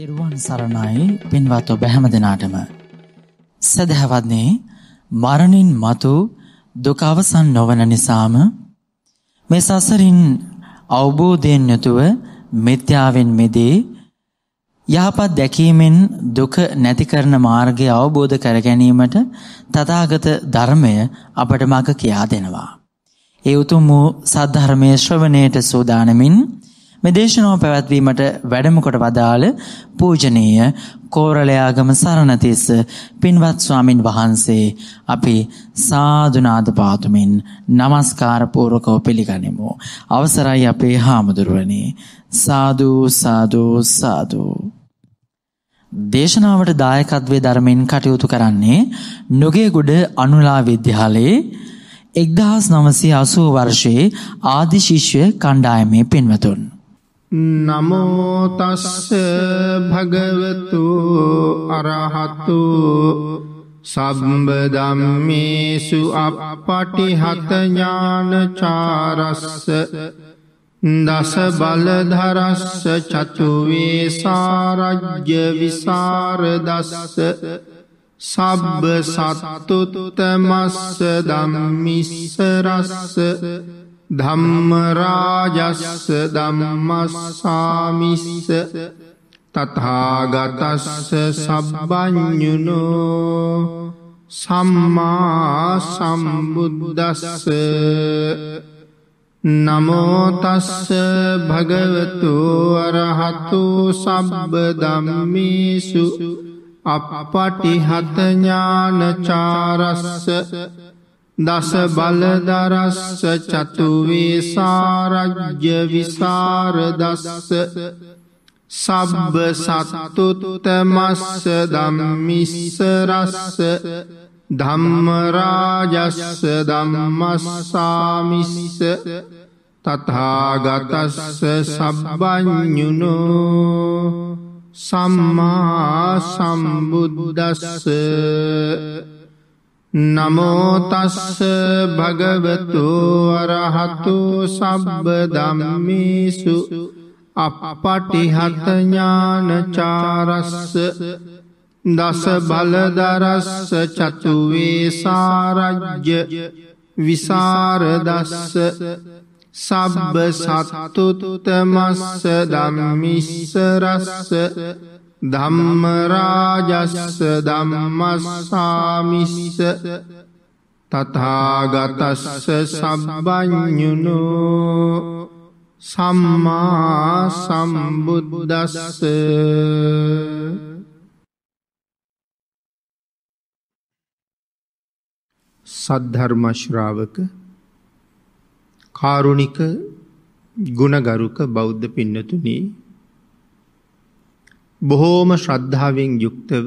තෙරුවන් සරණයි පින්වත් ඔබ හැම දෙනාටම සදහවත්නේ මරණින් මතු දුක අවසන් නොවන නිසාම මේ සසරින් අවබෝධයෙන් යුතුව මිත්‍යාවෙන් මිදී යහපත් දැකීමෙන් දුක නැති කරන මාර්ගය අවබෝධ කර ගැනීමට තථාගත ධර්මය අපට මඟ කියා දෙනවා. ඒ උතුම් වූ සද්ධර්මයේ ශ්‍රවණයට සූදානමින් මේ දේශනාව පැවැත්වීමට වැඩම කොට වදාළ පූජනීය කෝරළයාගම සරණතිස්ස පින්වත් ස්වාමින් වහන්සේ අපි සාදුනාද පාතුමින් নমස්කාර පූර්වකව පිළිගනිමු. අවසරයි අපේ හාමුදුරුවනි. සාදු සාදු සාදු. දේශනාවට දායකත්වයේ ධර්මයෙන් කටයුතු කරන්නේ නුගේගොඩ අනුලා විද්‍යාලයේ 1980 වර්ෂයේ ආදි ශිෂ්‍ය කණ්ඩායමේ පින්වතුන්. නමෝතස්ස භගවතු අරහතු සම්බදම්මේසු අපපටිහතඥානචාරස්ස දස බලධරස්ස චතුවේ සාරජ්‍ය විසාරදස්ස සබ්බ සත්තුතුතමස්ස දම්මිස්සරස්ස ධම්මරාජස්ස දම්මස්සාමිස්ස තතාගතස්ස සබ්බඥුනෝ සම්මා සම්බුද්දස්ස නමෝතස්ස භගවතු අරහතු සබ්බ දම්මිසු අපපටිහතඥානචාරස්ස දස බලදරස්ස චතුවේ සාරජ්‍ය විසාරදස්ස සබ්බ සත්තුතුතමස්ස දම්මිස්සරස්ස ධම්මරාජස්ස දම්මස්සාමිස්ස තතාගතස්ස සබ්බඥුණෝ සම්මා සම්බුද්දස්ස නමෝතස්ස භගවතු අරහතු සබ්බ දම්මිසු අපපටිහතඥානචාරස්ස දස බලදරස්ස චතුවේසාරජ්‍ය විසාරදස්ස සබ්බ සත්තුතුතමස්ස දම්මිස්සරස්ස ධම්මරාජස්ස ධම්මස්සාමිස්ස තතාගතස්ස සබ්බඥුණු සම්මා සම්බුද්දස්ස සද්ධර්මශ්‍රාවක කාරුණික ගුණගරුක බෞද්ධ පින්නතුනී බොහෝම ශ්‍රද්ධාවෙන් යුක්තව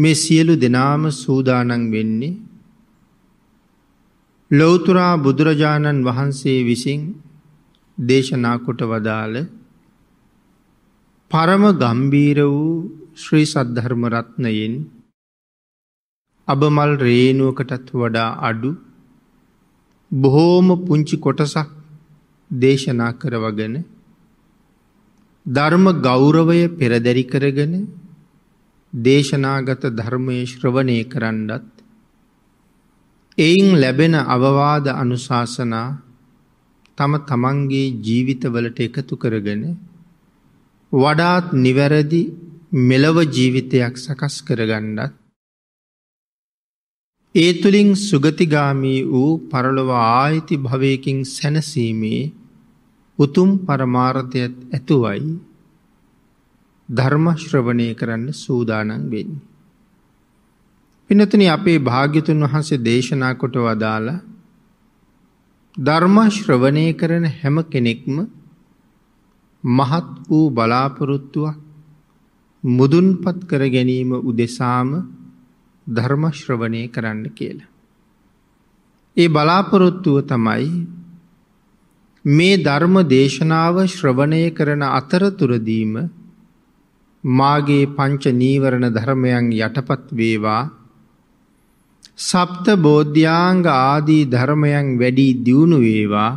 මේ සියලු දෙනාම සූදානන් වෙන්නේ ලෞතුරා බුදුරජාණන් වහන්සේ විසින් දේශනා කොට වදාළ පරම ගම්බීර වූ ශ්‍රී සද්ධර්ම රත්නයෙන් අබමල් රේනුවකටත් වඩා අඩු බොහෝම පුංචි කොටසක් දේශනා කරවගෙන ධර්ම ගෞරවය පෙරදැරි කරගෙන දේශනාගත ධර්මය ශ්‍රවණය කරන්නත් එයින් ලැබෙන අවවාද අනුශාසනා තම තමන්ගේ ජීවිතවලට එකතු කරගෙන වඩාත් නිවැරදි මෙලව ජීවිතයක් සකස් කරගන්නත් ඒ තුළින් සුගතිගාමී වූ පරලොව ආයිති භවයකින් සැනසීමේ උතුම් පරමාර්ථයත් ඇතුවයි ධර්මශ්‍රවනය කරන්න සූදානන් වෙන්නේ. පිනතන අපේ භාග්‍යතුන් වහන්සේ දේශනා කොට වදාළ ධර්මශ්‍රවනය කරන හැම කෙනෙක්ම මහත් වූ බලාපොරොත්තුවක් මුදුන්පත් කර ගැනීම උදෙසාම ධර්මශ්‍රවනය කරන්න කියලා. ඒ බලාපොරොත්තුව තමයි මේ ධර්ම දේශනාව ශ්‍රවණය කරන අතරතුරදීම මාගේ පංච නීවරණ ධර්මයන් යටපත් වේවා සප්ත බෝධ්‍යාංග ආදී ධර්මයන් වැඩි දියුණු වේවා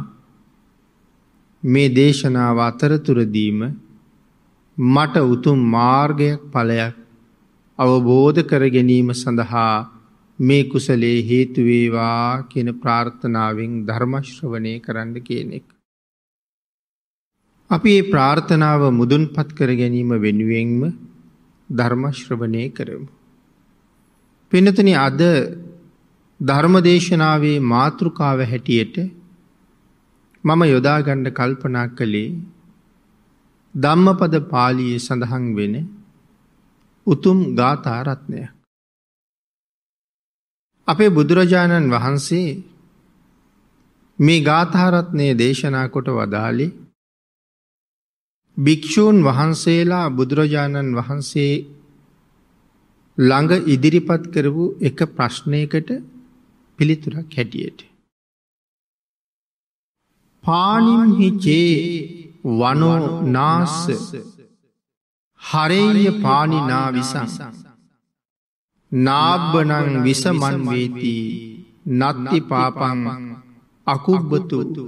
මේ දේශනාව අතරතුරදීම මට උතුම් මාර්ගයක් ඵලයක් අවබෝධ කර ගැනීම සඳහා මේ කුසලේ හේතු වේවා කියන ප්‍රාර්ථනාවෙන් ධර්ම ශ්‍රවණය කරන්න කියන එක අපි මේ ප්‍රාර්ථනාව මුදුන්පත් කර ගැනීම වෙනුවෙන්ම ධර්ම ශ්‍රවණය කරමු. පින්නතනි අද ධර්මදේශනාවේ මාතෘකාව හැටියට මම යොදා ගන්න කල්පනා කළේ ධම්මපද පාළියේ සඳහන් වෙන උතුම් ගාථා රත්නයක්. අපේ බුදුරජාණන් වහන්සේ මේ ගාථා රත්නය දේශනා කොට වදාළේ භික්ෂූන් වහන්සේලා බුදුරජාණන් වහන්සේ ළඟ ඉදිරිපත් කරපු එක ප්‍රශ්නයකට පිළිතුරක් හැටියට. පානිම්හි චේ වනෝ නාස්ස හරේය පානිනා විසං නාබ්බනං විසමන් වේති නත්ති පාපං අකුබ්බතුතු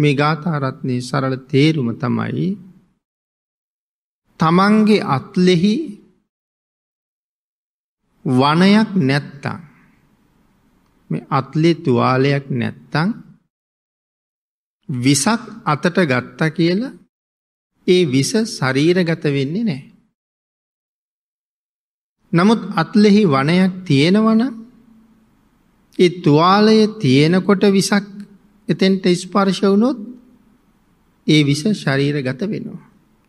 මේ ගාථාරත්නය සරල තේරුම තමයි තමන්ගේ අත්ලෙහි වනයක් නැත්තං මේ අත්ලේ තුවාලයක් නැත්තං විසක් අතට ගත්තා කියල ඒ විස ශරීරගත වෙන්නේ නෑ. නමුත් අත්ලෙහි වනයක් තියෙනවන ඒ තුවාලය තියෙනකොට විසක් එතෙන්ට ස්පර්ශ වුණොත් ඒ විස ශරීරගත වෙනවා.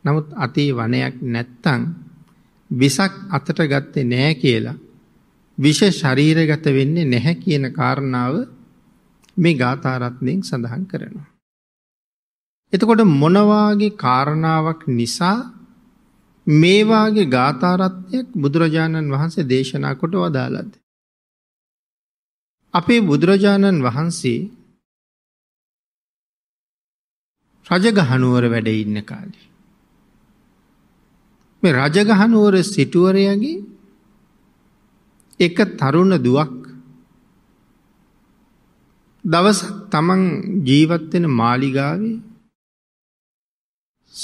නමුත් අතේ වනයක් නැත්තං විසක් අතට ගත්තේ නෑ කියලා විෂ ශරීරගත වෙන්නේ නැහැ කියන කාරණාව මේ ගාථාරත්නයෙන් සඳහන් කරනවා. එතකොට මොනවාගේ කාරණාවක් නිසා මේවාගේ ගාථාරත්නයක් බුදුරජාණන් වහන්සේ දේශනා කොට වදාලද. අපේ බුදුරජාණන් වහන්සේ රජගහනුවර වැඩ ඉන්න කාලේ. මේ රජගහනුවර සිටුවරයගේ එක තරුණ දුවක් දවස තමන් ජීවත්වෙන මාලිගාවේ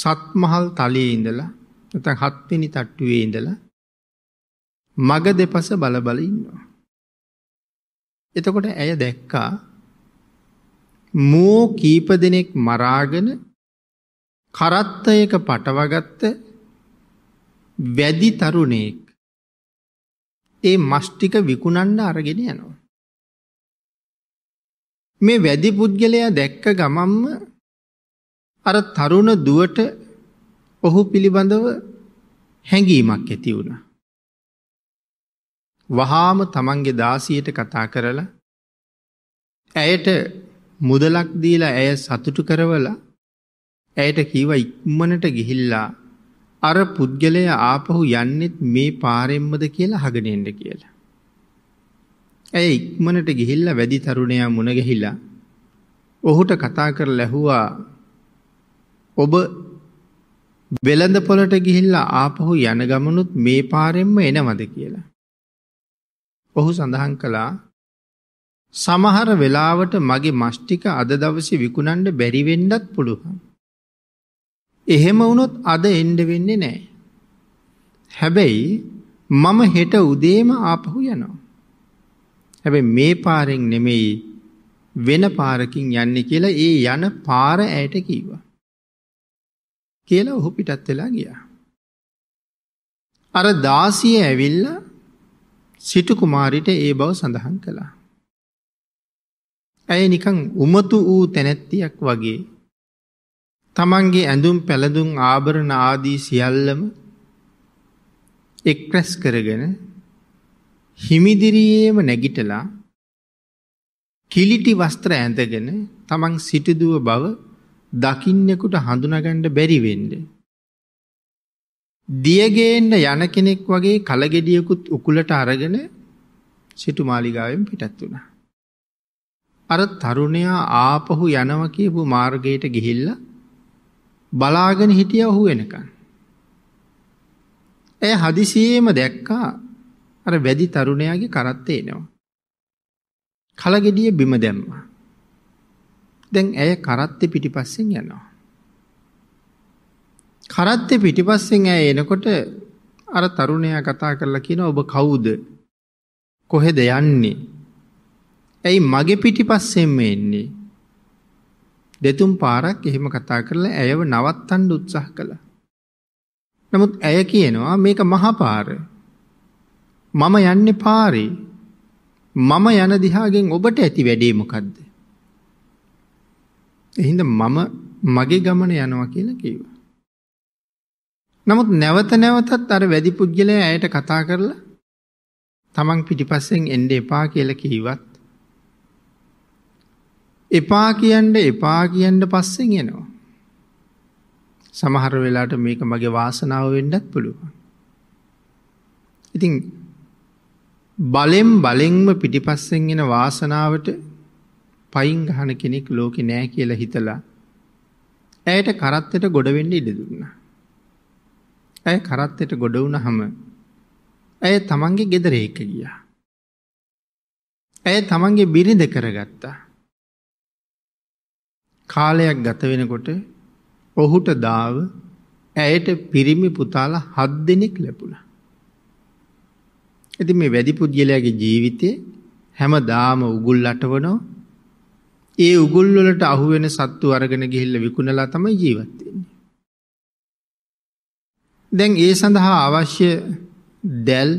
සත්මහල් තලයේ ඉඳලා නැතන් හත්වෙනි තට්ටුවේ ඉඳලා මග දෙපස බලබල ඉන්නවා. එතකොට ඇය දැක්කා මෝ කීප දෙනෙක් මරාගෙන කරත්තයක පටවගත්ත වැදි තරුණයෙක් ඒ මස්්ටික විකුණන්න අරගෙන යනවා. මේ වැදි පුද්ගලයා දැක්ක ගමම්ම අර තරුණ දුවට ඔහු පිළිබඳව හැඟීමක් ඇති වුණ. වහාම තමන්ගේ දාසියට කතා කරලා ඇයට මුදලක් දීලා ඇය සතුටු කරවලා ඇයට කිව ඉක්මනට ගිහිල්ලා අර පුද්ගලය ආපහු යන්නෙත් මේ පාරෙම්මද කියලා හගෙනෙන්ට කියලා. ඇය ඉක්මනට ගිහිල්ල වැදි තරුණයා මුණගැහිලා ඔහුට කතා කර ලැහුවා ඔබ වෙළඳ පොලට ගිහිල්ලා ආපහු යන ගමනුත් මේ පාරෙන්ම එනවද කියලා. ඔහු සඳහන් කලා සමහර වෙලාවට මගේ මෂ්ටික අද දවස විකුණන්ඩ බැරිවෙන්ඩත් පුළුවන්. එහෙම වුණොත් අද එන්ඩ වෙන්නේ නෑ. හැබැයි මම හෙට උදේම ආපහු යනවා. හැබැ මේ පාරෙන් නෙමෙයි වෙන පාරකින් යන්න කියලා ඒ යන පාර ඇයට කීවා. කියලා ඔහු පිටත් වෙලා ගියා. අර දාසිය ඇවිල්ල සිටු කුමාරිට ඒ බව සඳහන් කළා. ඇය නිකං උමතු වූ තැනැත්තියක් වගේ. තමන්ගේ ඇඳුම් පැළඳුම් ආභරණ ආදී සියල්ලම එක්රැස් කරගෙන හිමිදිරියේම නැගිටලා කිලිටි වස්ත්‍ර ඇඳගෙන තමන් සිටිදුව බව දකින්නෙකුට හඳුනගණ්ඩ බැරිවෙන්ඩ. දියගේන්න යන කෙනෙක් වගේ කලගෙඩියකුත් උකුලට අරගෙන සිටු මාලිගාවෙන් පිටත් වුණා. අර තරුණයා ආපහු යනව කියපු මාර්ගයට ගිහිල්ල බලාගෙන හිටිය ඔහු වෙනකන්. ඇය හදිසියේම දැක්කා අර වැදි තරුණයාගේ කරත්තේ එනවා. කලගෙඩිය බිම දැම්මා. දැන් ඇය කරත්තේ පිටිපස්සෙන් යනවා. කරත්තේ පිටිපස්සෙන් ඇය එනකොට අර තරුණයා කතා කරලා කියන ඔබ කවුද කොහෙද යන්නේ ඇයි මගේ පිටිපස්සෙන්ම එන්නේ? දෙතුන් පාරක් එහෙම කතා කරලා ඇයව නවත්තන්න උත්සාහ කළා. නමුත් ඇය කියනවා මේක මහපාර. මම යන්නේ පාරේ. මම යන දිහාගෙන් ඔබට ඇති වැඩේ මොකද්ද? එහෙනම් මම මගේ ගමන යනවා කියලා කිව්වා. නමුත් නැවත නැවතත් අර වැඩි පුජ්‍යලයා ඇයට කතා කරලා තමන් පිටිපස්සෙන් එන්න එපා කියලා කිව්වත් එපා කියන්න එපා කියන්න පස්සෙන් එනවා. සමහර වෙලාට මේක මගේ වාසනාව වෙන්නත් පුළුවන්. ඉතින් බලෙන් බලෙන්ම පිටිපස්සෙන් එන වාසනාවට පයින් ගහන කෙනෙක් ලෝකෙ නෑ කියලා හිතලා ඇයට කරත්තට ගොඩ වෙන්න ඉඩ දුන්නා. ඇය කරත්තට ගොඩ වුණහම ඇය තමන්ගේ ගෙදර එක ගියා. ඇය තමන්ගේ බිරිඳ කරගත්තා. කාලයක් ගත වෙනකොට ඔහුට දාව ඇයට පිරිමි පුතාලා හත් දෙනෙක් ලැබුණා. ඉතින් මේ වැඩි පුද්ගලයාගේ ජීවිතේ හැමදාම උගුල් අටවනවා. ඒ උගුල් වලට අහු වෙන සත්තු අරගෙන ගිහිල්ලා විකුණලා තමයි ජීවත් වෙන්නේ. දැන් ඒ සඳහා අවශ්‍ය දැල්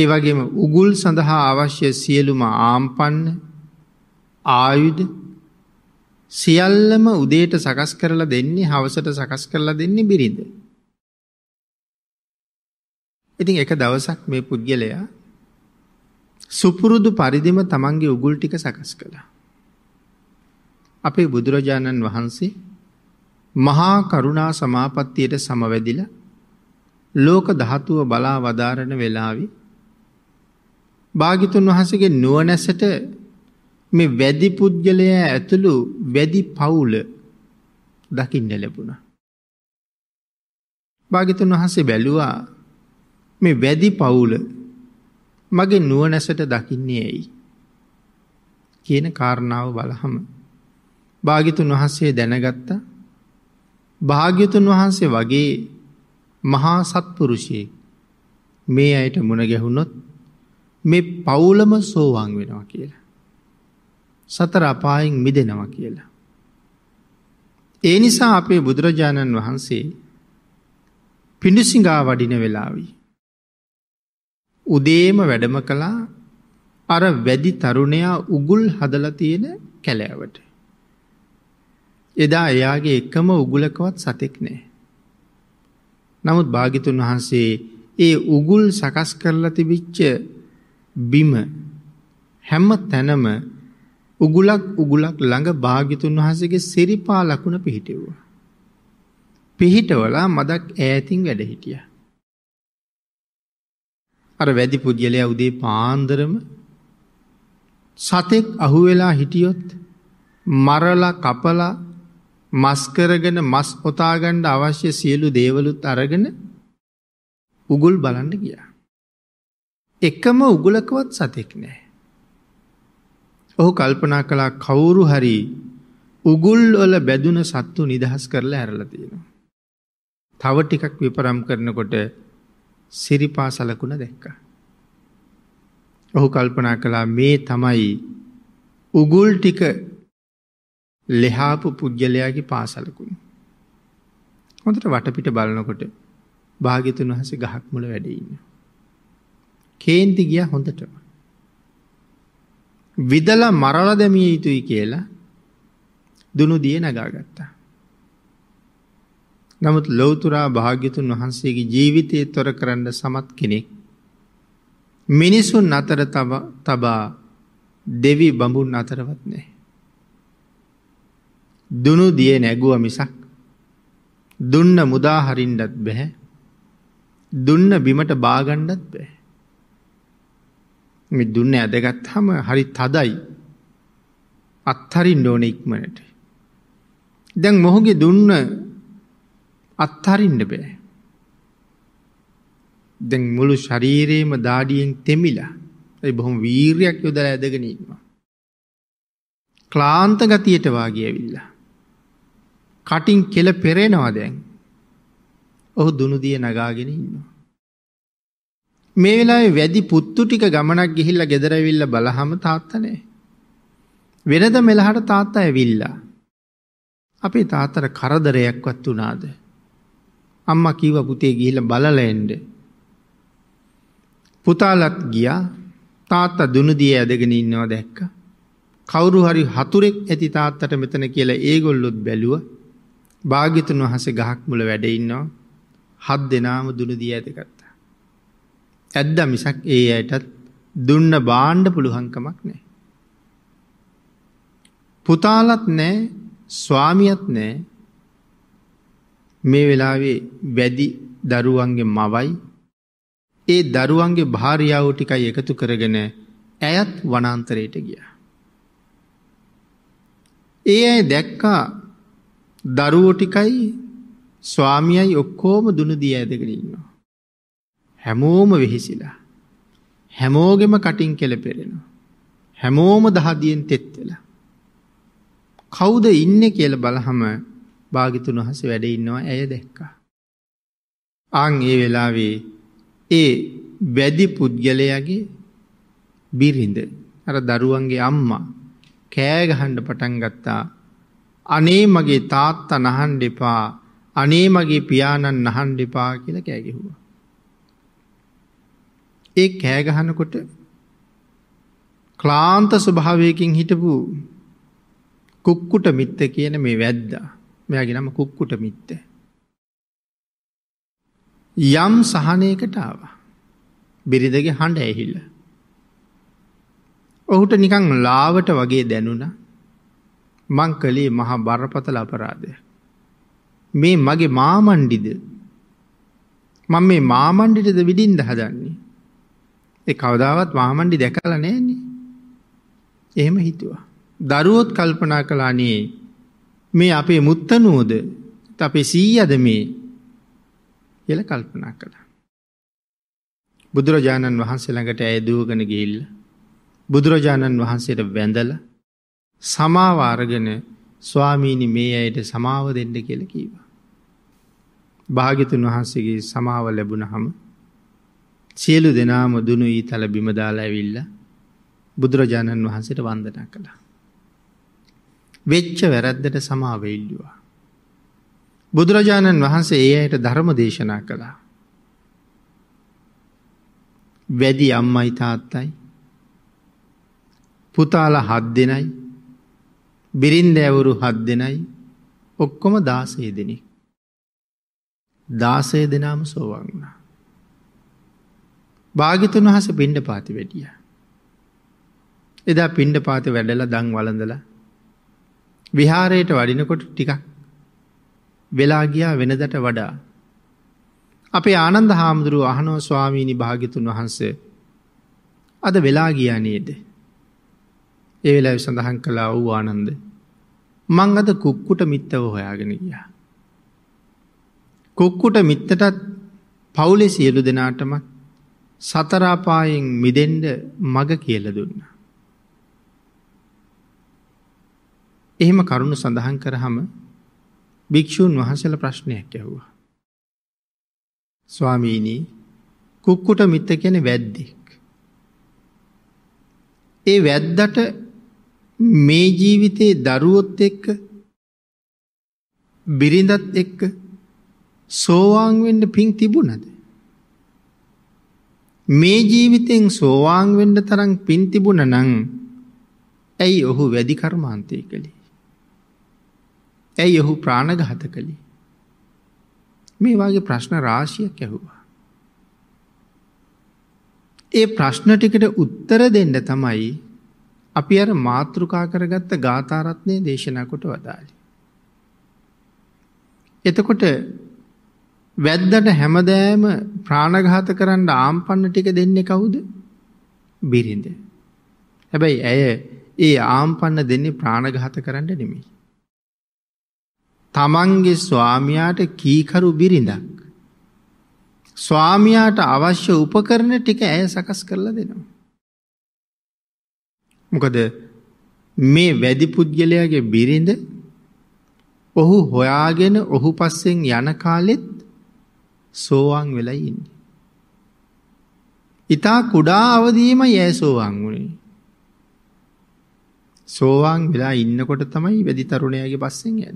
ඒ වගේම උගුල් සඳහා අවශ්‍ය සියලුම ආම්පන්න ආයුධ සියල්ලම උදේට සකස් කරලා දෙන්නේ හවසට සකස් කරලා දෙන්නේ බිරිඳ. ඉතින් එක දවසක් මේ පුද්ගලයා සුපුරුදු පරිදිම තමන්ගේ උගුල් ටික සකස් කළා. අපේ බුදුරජාණන් වහන්සේ මහා කරුණා සමාපත්තියට සමවැදිලා ලෝක ධාතුව බලා වදාරන වෙලාවේ භාගිතුන් වහන්සේගේ නුවණැසට මේ වැදි පුද්ගලයා ඇතුළු වැදි පවුල දකින්න ලැබුණා. භාගිතුන් වහන්සේ බැලුවා මේ වැදි පවුල මගේ නුවනැසට දකින්නේ ඇයි. කියන කාරණාව බලහම භාගිතුන් වහන්සේ දැනගත්තා භාග්‍යතුන් වහන්සේ වගේ මහා සත්පුරුෂයේ මේ අයට මුණ ගැහුණොත් මේ පවුලම සෝවාන් වෙනවා කියලා. සතර අපායෙන් මිදෙනවා කියලා. ඒ නිසා අපේ බුදුරජාණන් වහන්සේ පිඩුසිංගා වඩින වෙලාවී. උදේම වැඩම කළා අර වැඩි තරුණයා උගුල් හදල තියෙන කැලෑවට. එදා එයාගේ එකම උගුලකවත් සතෙක් නෑ. නමුත් භාගිතුන් වහන්සේ ඒ උගුල් සකස් කරලා තිබිච්ච බිම හැම තැනම උගුලක් උගුලක් ළඟ භාගිතුන් වහන්සේගේ සිරිපා ලකුණ පිහිටෙව්වා. පිහිටවලා මදක් ඈතින් වැඩ හිටියා. අර වැඩි පුජ්‍යලයා උදේ පාන්දරම සතෙක් අහුවෙලා හිටියොත් මරලා කපලා මස් කරගෙන මස් ඔතා ගන්න අවශ්‍ය සියලු දේවලුත් අරගෙන උගුල් බලන්න ගියා. එකම උගුලකවත් සතෙක් නැහැ. ඔහු කල්පනා කළා කවුරු හරි උගුල් වල බැදුන සත්තු නිදහස් කරලා ඇරලා තියෙනවා. තව ටිකක් විපරම් කරනකොට සිරිපා සලකුණ දැක්කා. ඔහු කල්පනා කළා මේ තමයි උගුල් ටික ලෙහාපු පුද්ගලයාගේ පාසලකුණ. හොඳට වටපිට බලනකොට භාගිතුන් වහසේ ගහක් මුල වැඩ ඉන්න. කේන්ති ගියා හොඳටම. විදලා මරලා දැමිය යුතුයි කියලා දුනුදිය නගාගත්තා. නමුත් ලෞතුරා භාග්‍යතුන් වහන්සේගේ ජීවිතය තොර කරන්න සමත් කෙනෙක් මිනිසුන් අතර තබා දෙවි බඹුන් අතරවත් නෑ. දුනු දිය නැගුව මිසක් දුන්න මුදාහරින්ඩත් බැහැ දුන්න බිමට බාගණ්ඩත් බැහැ. මේ දුන්න ඇදගත්හම හරි තදයි අත්හරින් ඕන ඉක්මනට. දැන් මොහුගේ දුන්න අත්හරින්ඩ බෑ. දැන් මුළු ශරීරයේම දාඩියෙන් තෙමිලා ඇයි බොහොම වීරයක් යොදල ඇදගෙනීම. ක්ලාන්ත ගතියට වාගියවිල්ලා. කටින් කෙල පෙරෙනවා දැන් ඔහු දුනුදිය නගාගෙන ඉන්නවා. මේ වෙලාවේ වැඩි පුත්තු ටික ගමනක් ගිහිල්ලා ගෙදර ඇවිල්ලා බලහම තාත්තා නෑ. වෙනද මෙලහට තාත්තා ඇවිල්ලා. අපේ තාත්තට කරදරයක්වත් වුණාද? අම්මා කීව පුතේ ගිහිල්ලා බලලා එන්න. පුතාලත් ගියා. තාත්තා දුනුදියේ ඇදගෙන ඉන්නවා දැක්කා. කවුරු හරි හතුරෙක් ඇති තාත්තට මෙතන කියලා ඒගොල්ලොත් බැලුවා. භාග්‍යතුන් වහන්සේ ගහක් මුල වැඩ ඉන්නවා. හත් දෙනාම දුනුදියේ ඇදගත්තා. ඇද්ද මිසක් ඒ අයටත් දුන්න බාණ්ඩ පුළුහංකමක් නෑ. පුතාලත් නෑ ස්වාමියත් නෑ මේ වෙලාවේ වැදි දරුවන්ගේ මවයි ඒ දරුවන්ගේ භාරියාව ටිකයි එකතු කරගෙන ඇයත් වනාන්තරයට ගිය. ඒ ඇය දැක්කා දරුවෝ ටිකයි ස්වාමියයි ඔක්කෝම දුනදී ඇදකරන්නවා. හැමෝම වෙහිසිලා. හැමෝගෙම කටින් කෙලපෙරෙනවා. හැමෝම දහදියෙන් තෙත් වෙලා. කවුද ඉන්නේ කියලා බලහම භාගිතුන් වහන්සේ වැඩ ඉන්නවා ඇය දැක්කා. ආන් ඒ වෙලාවේ ඒ වැදි පුද්ගලයාගේ බිරිඳ අර දරුවන්ගේ අම්මා කෑ ගහන්න පටන් ගත්තා. අනේ මගේ තාත්තා නහන්න එපා අනේ මගේ පියාණන් නහන්න එපා කියලා කෑ ගැහුවා. ඒ කෑ ගහනකොට ක්ලාන්ත ස්වභාවයකින් හිටපු කුක්කුට මිත්ත කියන මේ වැද්දා. මෙයාගේ නම කුක්කුට මිත්ත. යම් සහනයකට ආවා. බිරිඳගේ හඬ ඇහිල්ල. ඔහුට නිකං ලාවට වගේ දැනුණ මං කළේ මහා බරපතල අපරාධය. මේ මගේ මාමණ්ඩිද මම මේ මාමණ්ඩිටද විඩින්ද හදන්නේ ඒ කවදාවත් වාමණ්ඩි දැකලා නෑනේ. එහෙම හිතුවා. දරුවොත් කල්පනා කළානේ මේ අපේ මුත්තනුවද අපේ සීයද මේ කියල කල්පනා කළා. බුදුරජාණන් වහන්සේ ළඟට ඇය දුවගෙන ගිහිල්ල බුදුරජාණන් වහන්සේට වැඳල සමාවාරගෙන ස්වාමීණි මේ අයට සමාව දෙන්න කියල කීවා. භාගිතුන් වහන්සේගේ සමාව ලැබුණ හම සියලු දෙනාම දුනු ඊ තල බිමදාලා ඇවිල්ල බුදුරජාණන් වහන්සට වන්දනා කළා. වෙච්ච වැරැද්දට සමාවෙල්ලවා. බුදුරජාණන් වහන්සේ ඒ අයට ධර්ම දේශනා කළා. වැඩි අම්මයි තාත්තයි පුතාල හත් දෙනයි බිරින්ද ඇවුරු හත් දෙනයි ඔක්කොම දාසේ දෙනෙක් දාසය දෙනාම සෝවන් වුණා භාගිතුන් වහස පින්ඩ පාති වැඩිය. එදා පින්ඩ පාත වැඩල දං වලඳල විහාරයට වඩිනකොට ටිකක් වෙලාගියා වෙනදට වඩා. අපේ ආනන්ද හාමුදුරුව අහනෝ ස්වාමීණි භාගිතුන් වහන්සේ අද වෙලා ගියා නේද. ඒ වෙලා සඳහන් කලා වූ ආනන්ද. මං අද කුක්කුට මිත්තව හොයාගෙන ගියා. කුක්කුට මිත්තටත් පවුලෙ සියලු දෙනාටමත් සතරාපායෙන් මිදෙන්ඩ මග කියල දුන්න. එහෙම කරුණු සඳහන් කරහම භික්‍ෂූන් වහන්සල ප්‍රශ්නයක් ඇැව්වා. ස්වාමීනී කුක්කුට මිත්ත කියන වැද්දෙක්. ඒ වැද්දට මේ ජීවිතයේ දරුවොත් එක්ක බිරිඳත් එක්ක සෝවාන් වෙන්න පින් තිබුණද. මේ ජීවිතෙන් සෝවාන් වෙන්න තරම් පින් තිබුණ නම් ඇයි ඔහු වැඩි කර්මාන්තය කළේ? ඇයි ඔහු ප්‍රාණඝාත කළේ? මේ වගේ ප්‍රශ්න රාශියක් ඇහුවා. ඒ ප්‍රශ්න ටිකට උත්තර දෙන්න තමයි අපි අර මාතෘකා කරගත්ත ගාථාරත්නය දේශනා කොට වදාළි. එතකොට වැද්දට හැමදෑම ප්‍රාණඝාත කරන්න ආම්පන්න ටික දෙන්නේ කවුද? බිරිඳ. හැබැයි ඇය ඒ ආම්පන්න දෙන්නේ ප්‍රාණඝාත කරන්න නෙමෙයි. තමන්ගේ ස්වාමියාට කීකරු බිරිඳක්. ස්වාමියාට අවශ්‍ය උපකරණ ටික ඇය සකස් කරලා දෙනවා. මොකද මේ වැදි පුද්ගලයාගේ බිරිඳ ඔහු හොයාගෙන ඔහු පස්සෙන් යන කාලෙත් සෝවාන් වෙලා ඉන්නේ. ඊතා කුඩා අවදීම යෑ සෝවාන් වුණේ. සෝවාන් වෙලා ඉන්නකොට තමයි වැඩි තරුණයාගේ පස්සෙන් යන්නේ.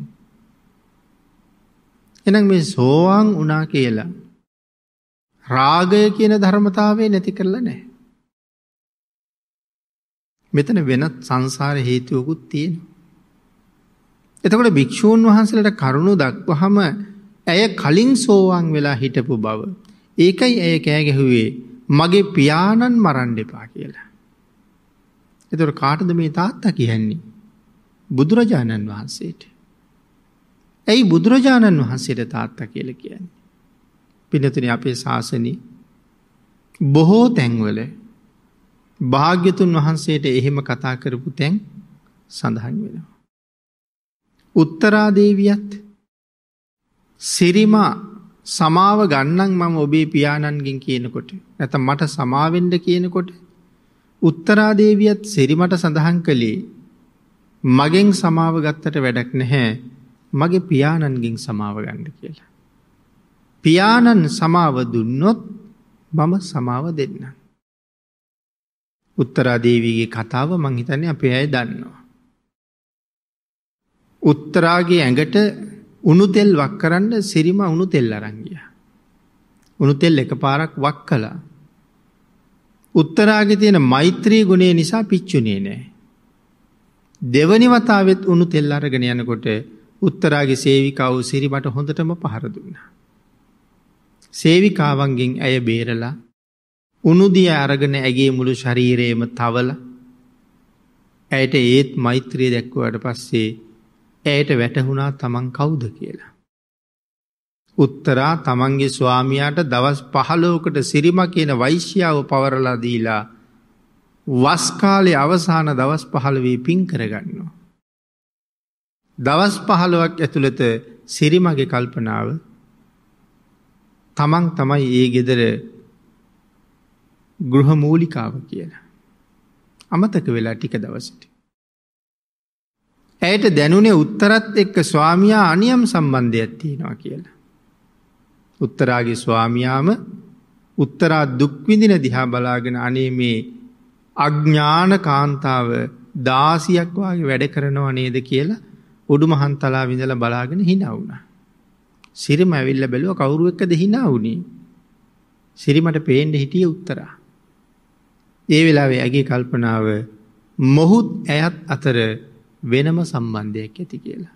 එහෙනම් මේ සෝවාන් වුණා කියලා රාගය කියන ධර්මතාවය නැති කරලා නැහැ. මෙතන වෙනත් සංසාර හේතුවකුත් තියෙනවා. එතකොට භික්ෂූන් වහන්සේලාට කරුණු දක්වහම ඇය කලින් සෝවාන් වෙලා හිටපු බව. ඒකයි ඇය කෑගැහුවේ මගේ පියාණන් මරණ්ඩ එපා කියලා. එතුොට කාටද මේ තාත්තා කියන්නේ. බුදුරජාණන් වහන්සේට. ඇයි බුදුරජාණන් වහන්සේට තාත්තා කියල කියන්නේ. පිනතුන අපේ ශාසන බොහෝ තැන්වල භාග්‍යතුන් වහන්සේට එහෙම කතා කරපු තැන් සඳහන් වෙනවා. උත්තරාදේවියත් සිරිමා සමාව ගන්නන් මම ඔබේ පියාණන්ගෙන් කියනකොට නැත මට සමාවෙන්ඩ කියනකොට උත්තරාදේවියත් සිරිමට සඳහන් කළේ මගෙන් සමාව ගත්තට වැඩක් නැහැ මගේ පියාණන්ගෙන් සමාව ගණ්ඩ කියලා. පියාණන් සමාව දුන්නොත් මම සමාව දෙන්න. උත්තරාදේවීගේ කතාව මංහිතන්නේ අප අය දන්නවා. උත්තරාගේ ඇඟට උණු තෙල් වක් කරන්න සිරිම උණු තෙල් අරන් ගියා. උණු තෙල් එකපාරක් වක් කළා. උත්තරාගේ තියෙන මෛත්‍රී ගුණය නිසා පිච්චුනේ නෑ. දෙවනි වතාවෙත් උණු තෙල් අරගෙන යනකොට උත්තරාගේ සේවිකාව සිරිමට හොඳටම පහර දුන්නා. සේවිකාවන්ගෙන් ඇය බේරලා උනුදිය අරගෙන ඇගේ මුළු ශරීරයේම තවල ඇයට ඒත් මෛත්‍රිය දැක්වුවට පස්සේ ඇයට වැටහුණා තමන් කවුද කියලා. උත්තරා තමන්ගේ ස්වාමයාට දවස් පහලෝකට සිරිම කියන වෛශ්‍යාව පවරලා දීලා වස්කාලය අවසාන දවස් පහළවී පින් කරගන්නවා. දවස් පහළුවක් ඇතුළත සිරිමගේ කල්පනාව තමන් තමයි ඒ ගෙදර ගෘහමූලිකාව කියලා. අමතක වෙලා ටික දවසට. ඇයට දැනුනේ උත්තරත් එක්ක ස්වාමියා අනියම් සම්බන්ධයක් තියෙනවා කියලා. උත්තරාගේ ස්වාමියාම උත්තරා දුක්විදින දිහා බලාගෙන අනේ මේ අඥ්ඥාන කාන්තාව දාසියක් වගේ වැඩ කරනවා නේද කියලා උඩු මහන්තලා විඳල බලාගෙන හිනවුණ. සිරිම ඇවිල්ල බැලුව කවුරු එක්කද හිනවුණේ. සිරිමට පේන්ඩ හිටිය උත්තරා. ඒ වෙලාවේ ඇගේ කල්පනාව මොහුත් ඇයත් අතර වෙනම සම්බන්ධයක් ඇති කියලා.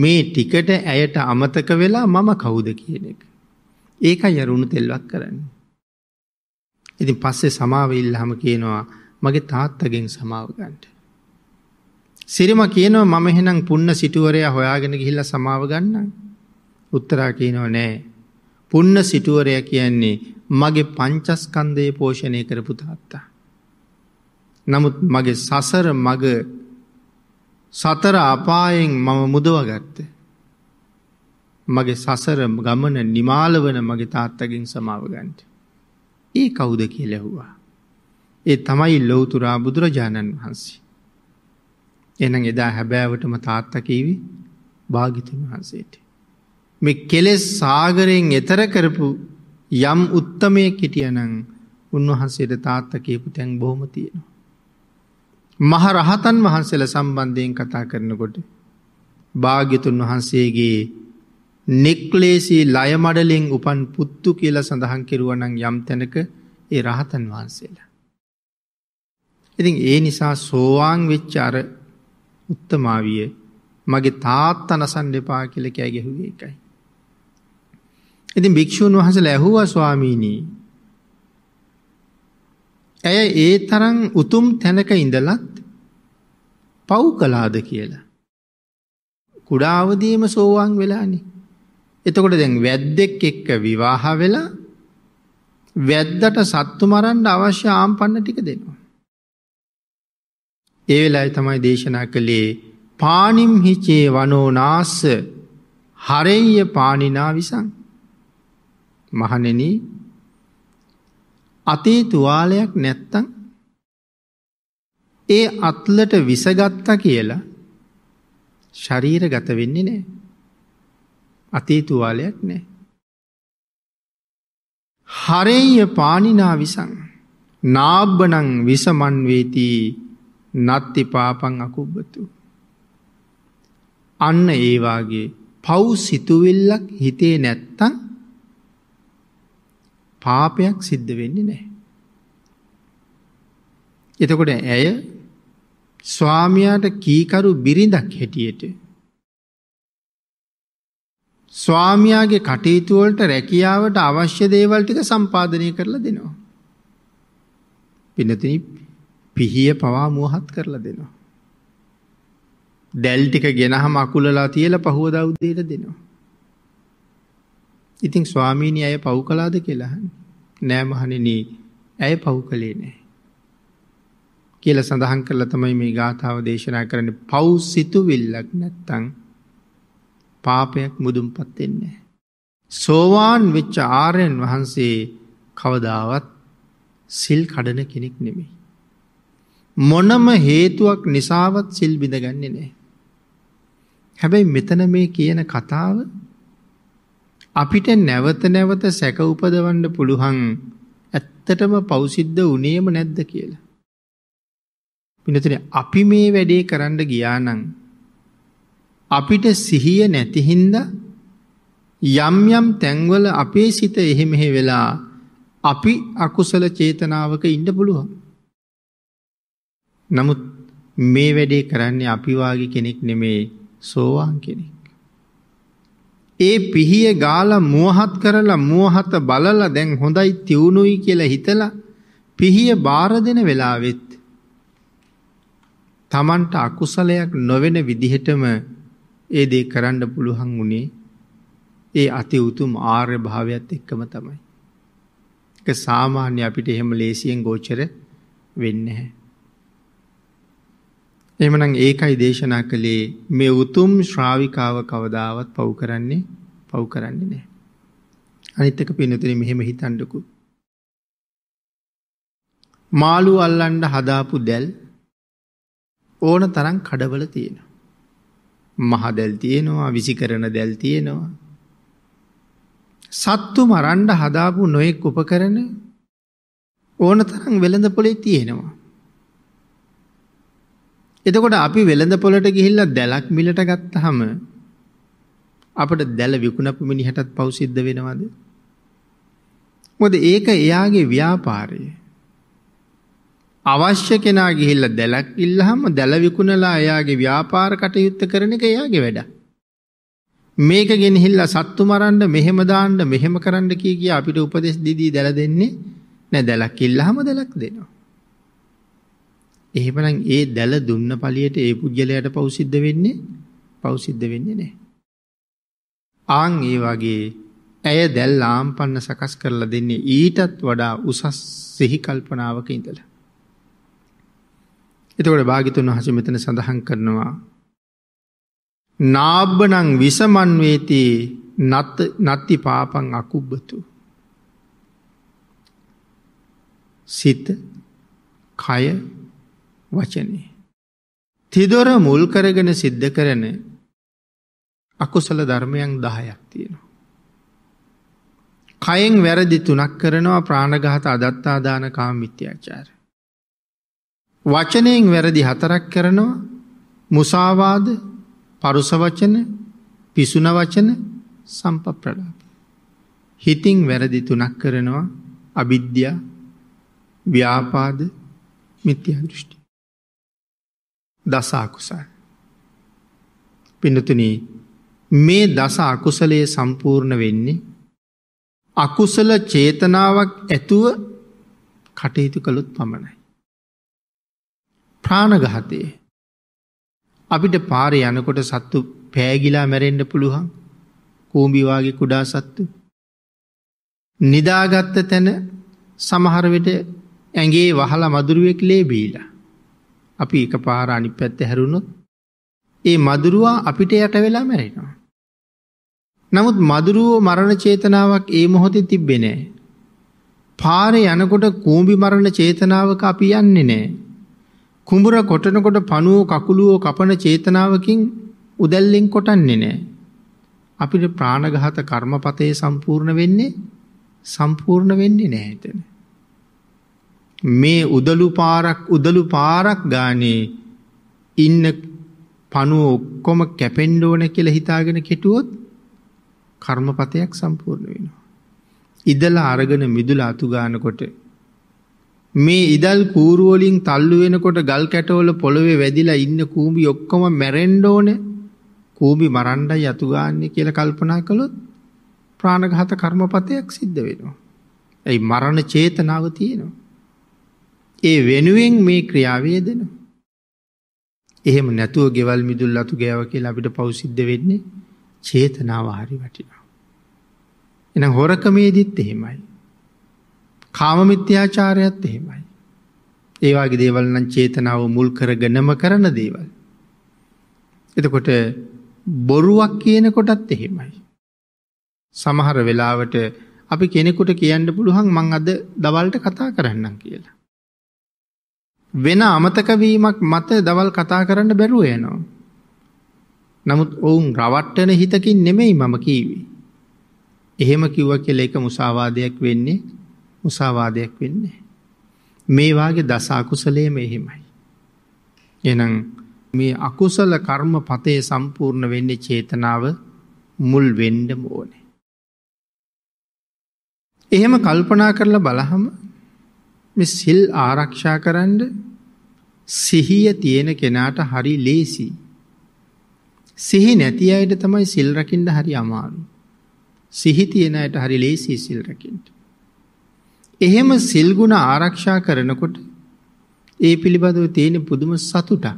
මේ ටිකට ඇයට අමතක වෙලා මම කවුද කියන එක. ඒකයි අරුණු තෙල්වක් කරන්න. ඉතින් පස්සේ සමාවඉල්හම කියනවා මගේ තාත්තගෙන් සමාවගන්ට. සිරිම කියනවා මම එහෙනම් පුන්න සිටුවරයා හොයාගෙන ගිහිල්ල සමාවගන්න උත්තරා කියනවා නෑ. පුන්න සිටුවරය කියන්නේ මගේ පංචස්කන්දය පෝෂණය කරපු තාත්තා. නමුත් මගේ සසර මග සතර අපායෙන් මම මුදවගත්තේ. මගේ සසර ගමන නිමාල වන මගේ තාත්තගින් සමාවගන්ට. ඒ කවුද කියලැහුවා. ඒ තමයි ලොවතුරා බුදුරජාණන් වහන්සේ. එනම් එදා හැබෑවටම තාත්තකීවි භාගිතුන් වහන්සේට. මෙ කෙලෙස් සාගරයෙන් එතර කරපු යම් උත්තමය කිටියනං උන්වහන්සේට තාත්තකීපු තැන් බොහොම තියෙනවා. මහරහතන් වහන්සේල සම්බන්ධයෙන් කතා කරනකොට භාග්‍යතුන් වහන්සේගේ නෙක්ලේසි ලයමඩලෙන් උපන් පුත්තු කියල සඳහන් කෙරුවනං යම් තැනක ඒ රහතන් වහන්සේලා. ඉතින් ඒ නිසා සෝවාං වෙච්චාර උත්තමාවිය මගේ තාත් අනසන් දෙපා කියලකෑ ගැහුවේ එකයි. ඉතින් භික්‍ෂූන් වහස ඇහුව ස්වාමීනී ඇය ඒ තරම් උතුම් තැනක ඉඳලත් පව් කලාද කියලා. කුඩාවදීම සෝවාන් වෙලානි. එතකොට දැන් වැද්දෙක් එක්ක විවාහ වෙලා වැද්දට සත්තු මරන්ඩ අවශ්‍ය ආම්පන්න ටික දෙනවා. ඒ වෙලායි තමයි දේශනා කළේ පානිම් හිචේ වනෝනාස්ස හරෙය පානිනා විසන්. මහනෙනී අතේ තුවාලයක් නැත්තං ඒ අත්ලට විසගත්තා කියලා ශරීර ගත වෙන්නේ නෑ. අතේ තුවාලයක් නෑ. හරෙය පානිනා විසං නාබ්බනං විසමන්වේතිී නත්ති පාපං අකුබ්බතු. අන්න ඒවාගේ පව් සිතුවිල්ලක් හිතේ නැත්තං පාපයක් සිද්ධ වෙන්නේ නැහැ. එතකොට ඇය ස්වාමියාට කීකරු බිරිඳක් හැටියට ස්වාමියාගේ කටයුතු වලට රැකියාවට අවශ්‍ය දේවල් ටික සම්පාදනය කරලා දෙනවා. පින්නතිනි පිහිය පවා මෝහත් කරලා දෙනවා. දැල් ටික ගෙනහම අකුලලා තියලා පහවදා උදේට දෙනවා. ඉතින් ස්වාමීණී ඇය පව් කලාද කියලාහන් නෑමහනිනී ඇය පව් කළේ නෑ. කියල සඳහන් කරලා තමයි මේ ගාථාව දේශනා කරන පව් සිතුවිල්ලක් නැත්තං පාපයක් මුදුම් පත්වෙන්නේ. සෝවාන් වෙච්ච ආරයෙන් වහන්සේ කවදාවත් සිල් කඩන කෙනෙක් නෙමෙයි. මොනම හේතුවක් නිසාවත් සිල් බිඳගන්නේ නෑ. හැබැයි මෙතන මේ කියන කතාව අපිට නැවත නැවත සැක උපදවන්න පුළුවන් ඇත්තටම පෞසිද්ධ උනේම නැද්ද කියලා. පිනතුනේ අපි මේ වැඩේ කරන්න ගියා නම් අපිට සිහිය නැති හින්දා යම් යම් තැන්වල අපේ සිත එහෙ මෙහෙ වෙලා අපි අකුසල චේතනාවක ඉන්න පුළුවන්. නමුත් මේ වැඩේ කරන්නේ අපි වාගේ කෙනෙක් නෙමේ සෝවාන් කෙනෙක්. ඒ පිහිය ගාලා මුවහත් කරලා මුවහත බලලා දැන් හොඳයි තියුණුයි කියලා හිතලා පිහිය බාර දෙන වෙලාවෙත් Tamanට අකුසලයක් නොවන විදිහටම ඒ දේ කරන්න පුළුවන් උනේ ඒ අති උතුම් ආර්ය භාවයත් එක්කම තමයි. ඒක සාමාන්‍ය අපිට එහෙම ලේසියෙන් ගෝචර වෙන්නේ නැහැ. එහෙමනම් ඒකයි දේශනා කළේ මේ උතුම් ශ්‍රාවිකාව කවදාවත් පව් කරන්නේ පව් කරන්නේ නැහැ. අනිත් එක පින්නතුනේ මෙහෙම හිතන්නකෝ. මාළු අල්ලන්න හදාපු දැල් ඕන තරම් කඩවල තියෙනවා. මහ දැල් තියෙනවා, විසිකරන දැල් තියෙනවා. සත්තු මරන්න හදාපු නොයෙක් උපකරණ ඕන තරම් වෙළඳ පොලේ තියෙනවා. එතකොට අපි වෙළඳ පොලට ගිහිල්ලා දැලක් මිලට ගත්තහම අපට දැල විකුණපු මිනිහටත් පව් සිද්ධ වෙනවද? මොකද ඒක එයාගේ ව්‍යාපාරය. අවශ්‍ය කෙනා ගිහිල්ලා දැලක් ඉල්ලහම දැල විකුණලා එයාගේ ව්‍යාපාර කටයුත්ත කරන එක එයාගේ වැඩ. මේක ගෙනහිල්ලා සත්තු මරන්න මෙහෙම දාන්න මෙහෙම කරන්න කිය කිය අපිට උපදෙස් දීදී දැල දෙන්නේ නෑ දැලක් ඉල්ලහම දැලක් දෙනවා. එහෙමනම් ඒ දැල දුන්න පළියට ඒ පුජ්‍යලයට පෞසිද්ධ වෙන්නේ පෞසිද්ධ වෙන්නේ නැහැ. ආන් ඒ වගේ ඇය දැල් ආම්පන්න සකස් කරලා දෙන්නේ ඊටත් වඩා උසස් සිහි කල්පනාවක ඉඳලා. එතකොට භාගිතුන් වහන්සේ මෙතන සඳහන් කරනවා නාබ්බනං විසමන් වේති නත්ති පාපං අකුබ්බතු සිත කය වචනේ. තිදොර මුල් කරගෙන සිද්ධ කරන අකුසල ධර්මයන් දහයක් තියෙනවා. කයෙන් වැරදි තුනක් කරනවා ප්‍රාණගහත අදත්තාදාන කාමිත්‍යාචාර. වචනයෙන් වැරදි හතරක් කරනවා මුසාවාද පරුස වචන පිසුන වචන සම්පප්‍රලාප. හිතින් වැරදි තුනක් කරනවා අවිද්‍යා ව්‍යාපාද මිත්‍යා දෘෂ්ටි. දසාකුසල්. පිනතුනී මේ දස අකුසලයේ සම්පූර්ණ වෙන්නේ අකුසල චේතනාවක් ඇතුව කටයුතු කළුත් පමණයි. ප්‍රාණගහතයේ අපිට පාර යනකොට සත්තු පෑගිලා මැරෙන්ඩ පුළුවන් කූම්බිවාගේ කුඩා සත්තු. නිදාගත්ත තැන සමහරවිට ඇගේ වහලා මදුරුවෙක් ලේබීලා. අපි එක පාර අනිත් පැත්ත හැරුණොත් ඒ මදුරුවා අපිට යට වෙලා මැරෙනවා. නමුත් මදුරුවෝ මරණ චේතනාවක් ඒ මොහොතේ තිබ්බේ නෑ. පාරේ යනකොට කූඹි මරණ චේතනාවක අපි යන්නේ නෑ. කුඹුර කොටනකොට පණුව කකුලුව කපන චේතනාවකින් උදැල්ලෙන් කොටන්නේ නෑ. අපිට ප්‍රාණඝාත කර්මපතේ සම්පූර්ණ වෙන්නේ සම්පූර්ණ වෙන්නේ නැහැ එතන. මේ උදලු පාරක් උදලු පාරක් ගානේ ඉන්න පණුව ඔක්කොම කැපෙන්න ඕන කියලා හිතාගෙන කෙටුවොත් කර්මපතයක් සම්පූර්ණ වෙනවා. ඉදලා අරගෙන මිදුලා අතු ගන්නකොට මේ ඉදල් කූරු වලින් තල්ලු වෙනකොට ගල් කැටවල පොළවේ වැදිලා ඉන්න කූඹි ඔක්කොම මැරෙන්න ඕනේ. කූඹි මරණ්ඩයි අතු ගන්නයි කියලා කල්පනා කළොත් ප්‍රාණඝාත කර්මපතයක් සිද්ධ වෙනවා. ඒ මරණ චේතනාව තියෙනවා. ඒ වෙනුවෙන් මේ ක්‍රියාවය දෙනවා. එහෙම නැතුව ගෙවල් මිදුල් අතු ගෑව කියලා අපිට පෞසිද්ධ වෙන්නේ චේතනාව හරි වටිනා. එන හොරකමේදිත් එහෙමයි. කාමමිත්‍යාචාරයත් එහෙමයි. ඒවාගේ දේවල් නම් චේතනාව මුල් කරගෙනම කරන දේවල්. එතකොට බොරුවක් කියන කොටත් එහෙමයි. සමහර වෙලාවට අපි කෙනෙකුට කියන්න පුළුවන් මං අද දවල්ට කතා කරන්නම් කියලා. වෙන අමතක වීමක් මත දවල් කතා කරන්න බැරුව යනවා. නමුත් ඔවුන් රවට්ටන හිතකින් නෙමෙයි මම කීවේ. එහෙම කිව්වා කියලා ඒක මුසාවාදයක් වෙන්නේ මුසාවාදයක් වෙන්නේ. මේ වාගේ දස අකුසලයේම එහෙමයි. එහෙනම් මේ අකුසල කර්ම පතේ සම්පූර්ණ වෙන්නේ චේතනාව මුල් වෙන්න ඕනේ. එහෙම කල්පනා කරලා බලහම මේ සිල් ආරක්ෂා කරන්න සිහිය තියෙන කෙනාට හරි ලේසි. සිහි නැති අයට තමයි සිල් රකින්න හරි අමාරු. සිහි තියෙන අයට හරි ලේසි සිල් රකින්න. එහෙම සිල් ගුණ ආරක්ෂා කරනකොට ඒ පිළිබඳව තියෙන පුදුම සතුටක්.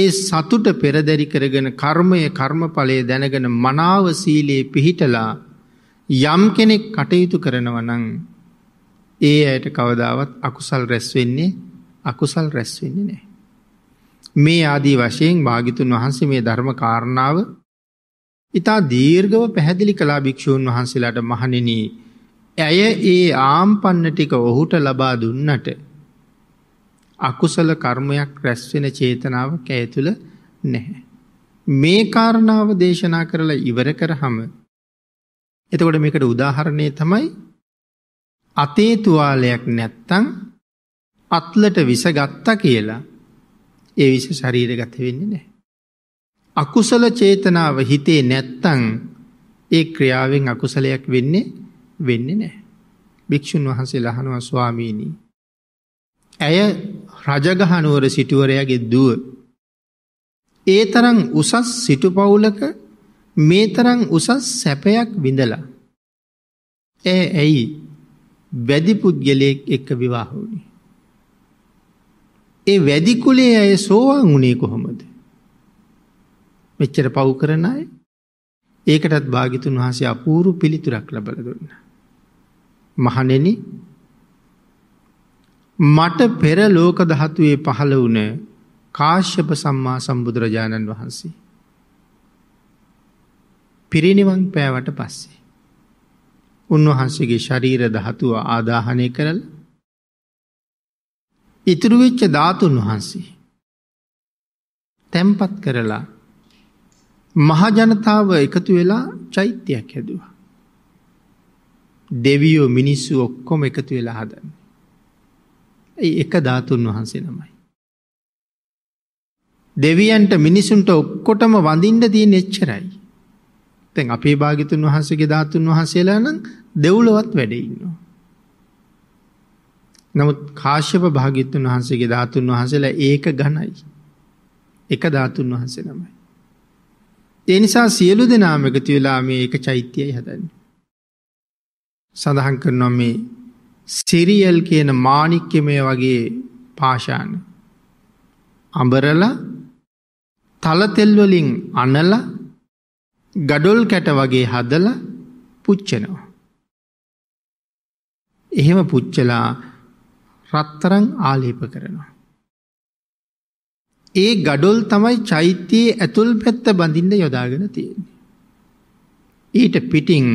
ඒ සතුට පෙරදරි කරගෙන කර්මය කර්මඵලය දැනගෙන මනාව සීලයේ පිහිටලා යම් කෙනෙක් කටයුතු කරනවා නම් ඒ අයට කවදාවත් අකුසල් රැස්වෙන්නේ අකුසල් රැස්වෙන්නේ නෑ. මේ ආදී වශයෙන් භාගිතුන් වහන්සේ මේ ධර්ම කාරණාව ඉතා දීර්ගව පැහැදිලි කලා භික්‍ෂූන් වහන්සේලාට මහනෙන ඇය ඒ ආම්පන්න ටික ඔහුට ලබා දුන්නට අකුසල කර්මයක් රැස්වෙන චේතනාව කෑ තුළ නැහැ. මේ කාරණාව දේශනා කරලා ඉවර කරහම එතකොට මේකට උදාහරණය තමයි අතේ තුවාලයක් නැත්තං අත්ලට විස ගත්තා කියලා ඒ විස ශරීරගත වෙන්නේ නෑ. අකුසල චේතනාව හිතේ නැත්තං ඒ ක්‍රියාවෙන් අකුසලයක් වෙන්නේ වෙන්නේ නෑ. භික්‍ෂූන් වහන්සේ ලහනුව ස්වාමීණී. ඇය රජගහනුවර සිටුවරයාගේ දුව. ඒ තරං උසස් සිටු පවුලක මේ තරං උසස් සැපයක් විඳලා. ඇ ඇයි වැදි පුද්ගලයෙක් එක්ක විවාහ වුණේ. ඒ වැදි කුලේ අය සෝවාන් වුණේ කොහොමද? මෙච්චර පව් කරන අය ඒකටත් භාගිතුන් වහන්සේ අපූරු පිළිතුරක් ලබල දුන්න. මහණෙනි මට පෙර ලෝක දහතුවේ පහළ වුණ කාශ්‍යප සම්මා සම්බුදුරජාණන් වහන්සේ. පිරිනිවන් පෑවට පස්සේ. උන්වහන්සේගේ ශරීර දහතුව ආදාහනය කරල ඉතුරුවෙච්ච ධාතුන් වහන්සේ. තැම්පත් කරලා මහජනතාව එකතු වෙලා චෛත්‍යයක් හැදවා. දෙවියෝ මිනිස්සු ඔක්කොම එකතු වෙලා හදන්න. ඒ එක ධාතුන් වහන්සේ නමයි. දෙවියන්ට මිනිසුන්ට ඔක්කොටම වඳින්ට තියෙන එච්චරයි. දැන් අපේ භාග්‍යතුන් වහන්සේගේ ධාතුන් වහන්සේලා නම් දෙව්ලොවත් වැඩ ඉන්නවා. නමුත් කාශ්‍යප භාග්‍යතුන් වහන්සේගේ ධාතුන් වහන්සේලා ඒක ඝනයි. එක ධාතුන් වහන්සේ තමයි. ඒ නිසා සියලු දෙනාම එකතු වෙලා මේ එක චෛත්‍යයයි හදන්නේ. සඳහන් කරනවා මේ සිරියල් කියන මාණික්‍යමය වගේ පාෂාණ අඹරලා තලතෙල් වලින් අනලා ගඩොල් කැට වගේ හදල පුච්චනවා. එහෙම පුච්චලා රත්තරං ආලේප කරනවා. ඒ ගඩොල් තමයි චෛත්‍යයේ ඇතුල් පැත්ත බඳින්න යොදාගෙන තියෙන්නේ. ඊට පිටිං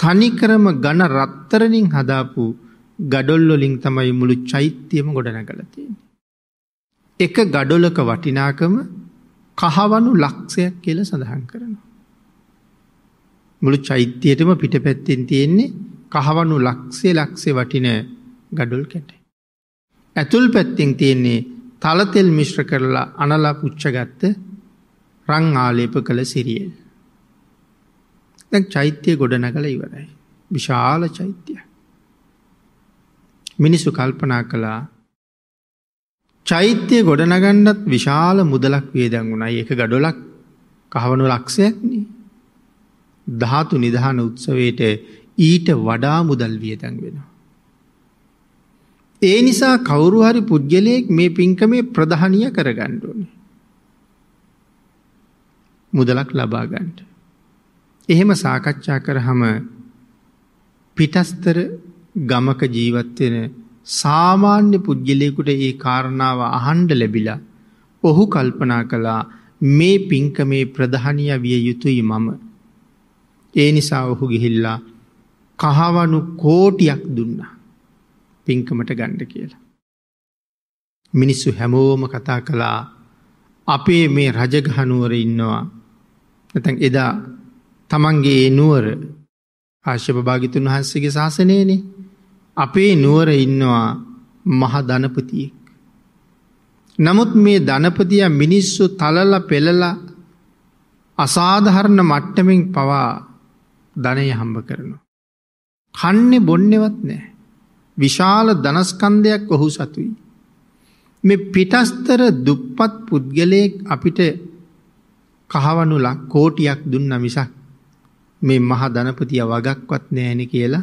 තනිකරම ගණ රත්තරණින් හදාපු ගඩොල්ලොලින් තමයි මුළු චෛත්‍යයම ගොඩනගල තියෙන්නේ. එක ගඩොලක වටිනාකම කහවනු ලක්ෂයක් කියල සඳහන් කරනවා. මුළු චෛත්‍යයටම පිටපැත්තෙන් තියෙන්නේ කහවනු ලක්සේ ලක්සේ වටින ගඩොල් කැට. ඇතුල් පැත්තෙන් තියෙන්නේ තලතෙල් මිශ්‍ර කරලා අනලා පුච්චගත්ත රං ආලේප කළ සිරියල්. දැන් චෛත්‍යය ගොඩනගල ඉවරයි. විශාල චෛත්‍ය. මිනිසු කල්පනා කළා චෛත්‍යය ගොඩනගණ්ඩත් විශාල මුදලක් වියදැන් වුණයි එක ගඩොලක් කහවනු ලක්ෂයක්නේ ධාතු නිධාන උත්සවයට ඊට වඩා මුදල් වියදන් වෙනවා. ඒ නිසා කවුරු හරි පුද්ගලයෙක් මේ පින්කමේ ප්‍රධානිය කරගන්න ඕනේ. මුදලක් ලබා ගන්න. එහෙම සාකච්ඡා කරහම පිටස්තර ගමක ජීවත් වෙන සාමාන්‍ය පුද්ගලයෙකුට ඒ කාරණාව අහන්න ලැබිලා ඔහු කල්පනා කළා මේ පින්කමේ ප්‍රධානිය විය යුතුයි මම. ඒ නිසා ඔහු ගිහිල්ලා කහවනු කෝටියක් දුන්නා පින්කමට ගණ්ඩ කියලා. මිනිස්සු හැමෝම කතා කළා අපේ මේ රජගහනුවර ඉන්නවා නැතැන් එදා තමන්ගේ නුවර ආශ්‍යප භාගිතුන් වහන්සේගේ ශාසනයනේ අපේ නුවර ඉන්නවා මහ ධනපතියෙක්. නමුත් මේ ධනපතිය මිනිස්සු තලල පෙළල අසාධහරණ මට්ටමින් පවා ධනය හම්බ කරනවා. කන්නේ බොන්නෙවත් නෑ. විශාල දනස්කන්දයක් ඔහු සතුයි. මේ පිටස්තර දුප්පත් පුද්ගලයෙක් අපිට කහවනු ලක් කෝටියක් දුන්න මිසක් මේ මහ ධනපතිය වගක්වත් නෑන කියලා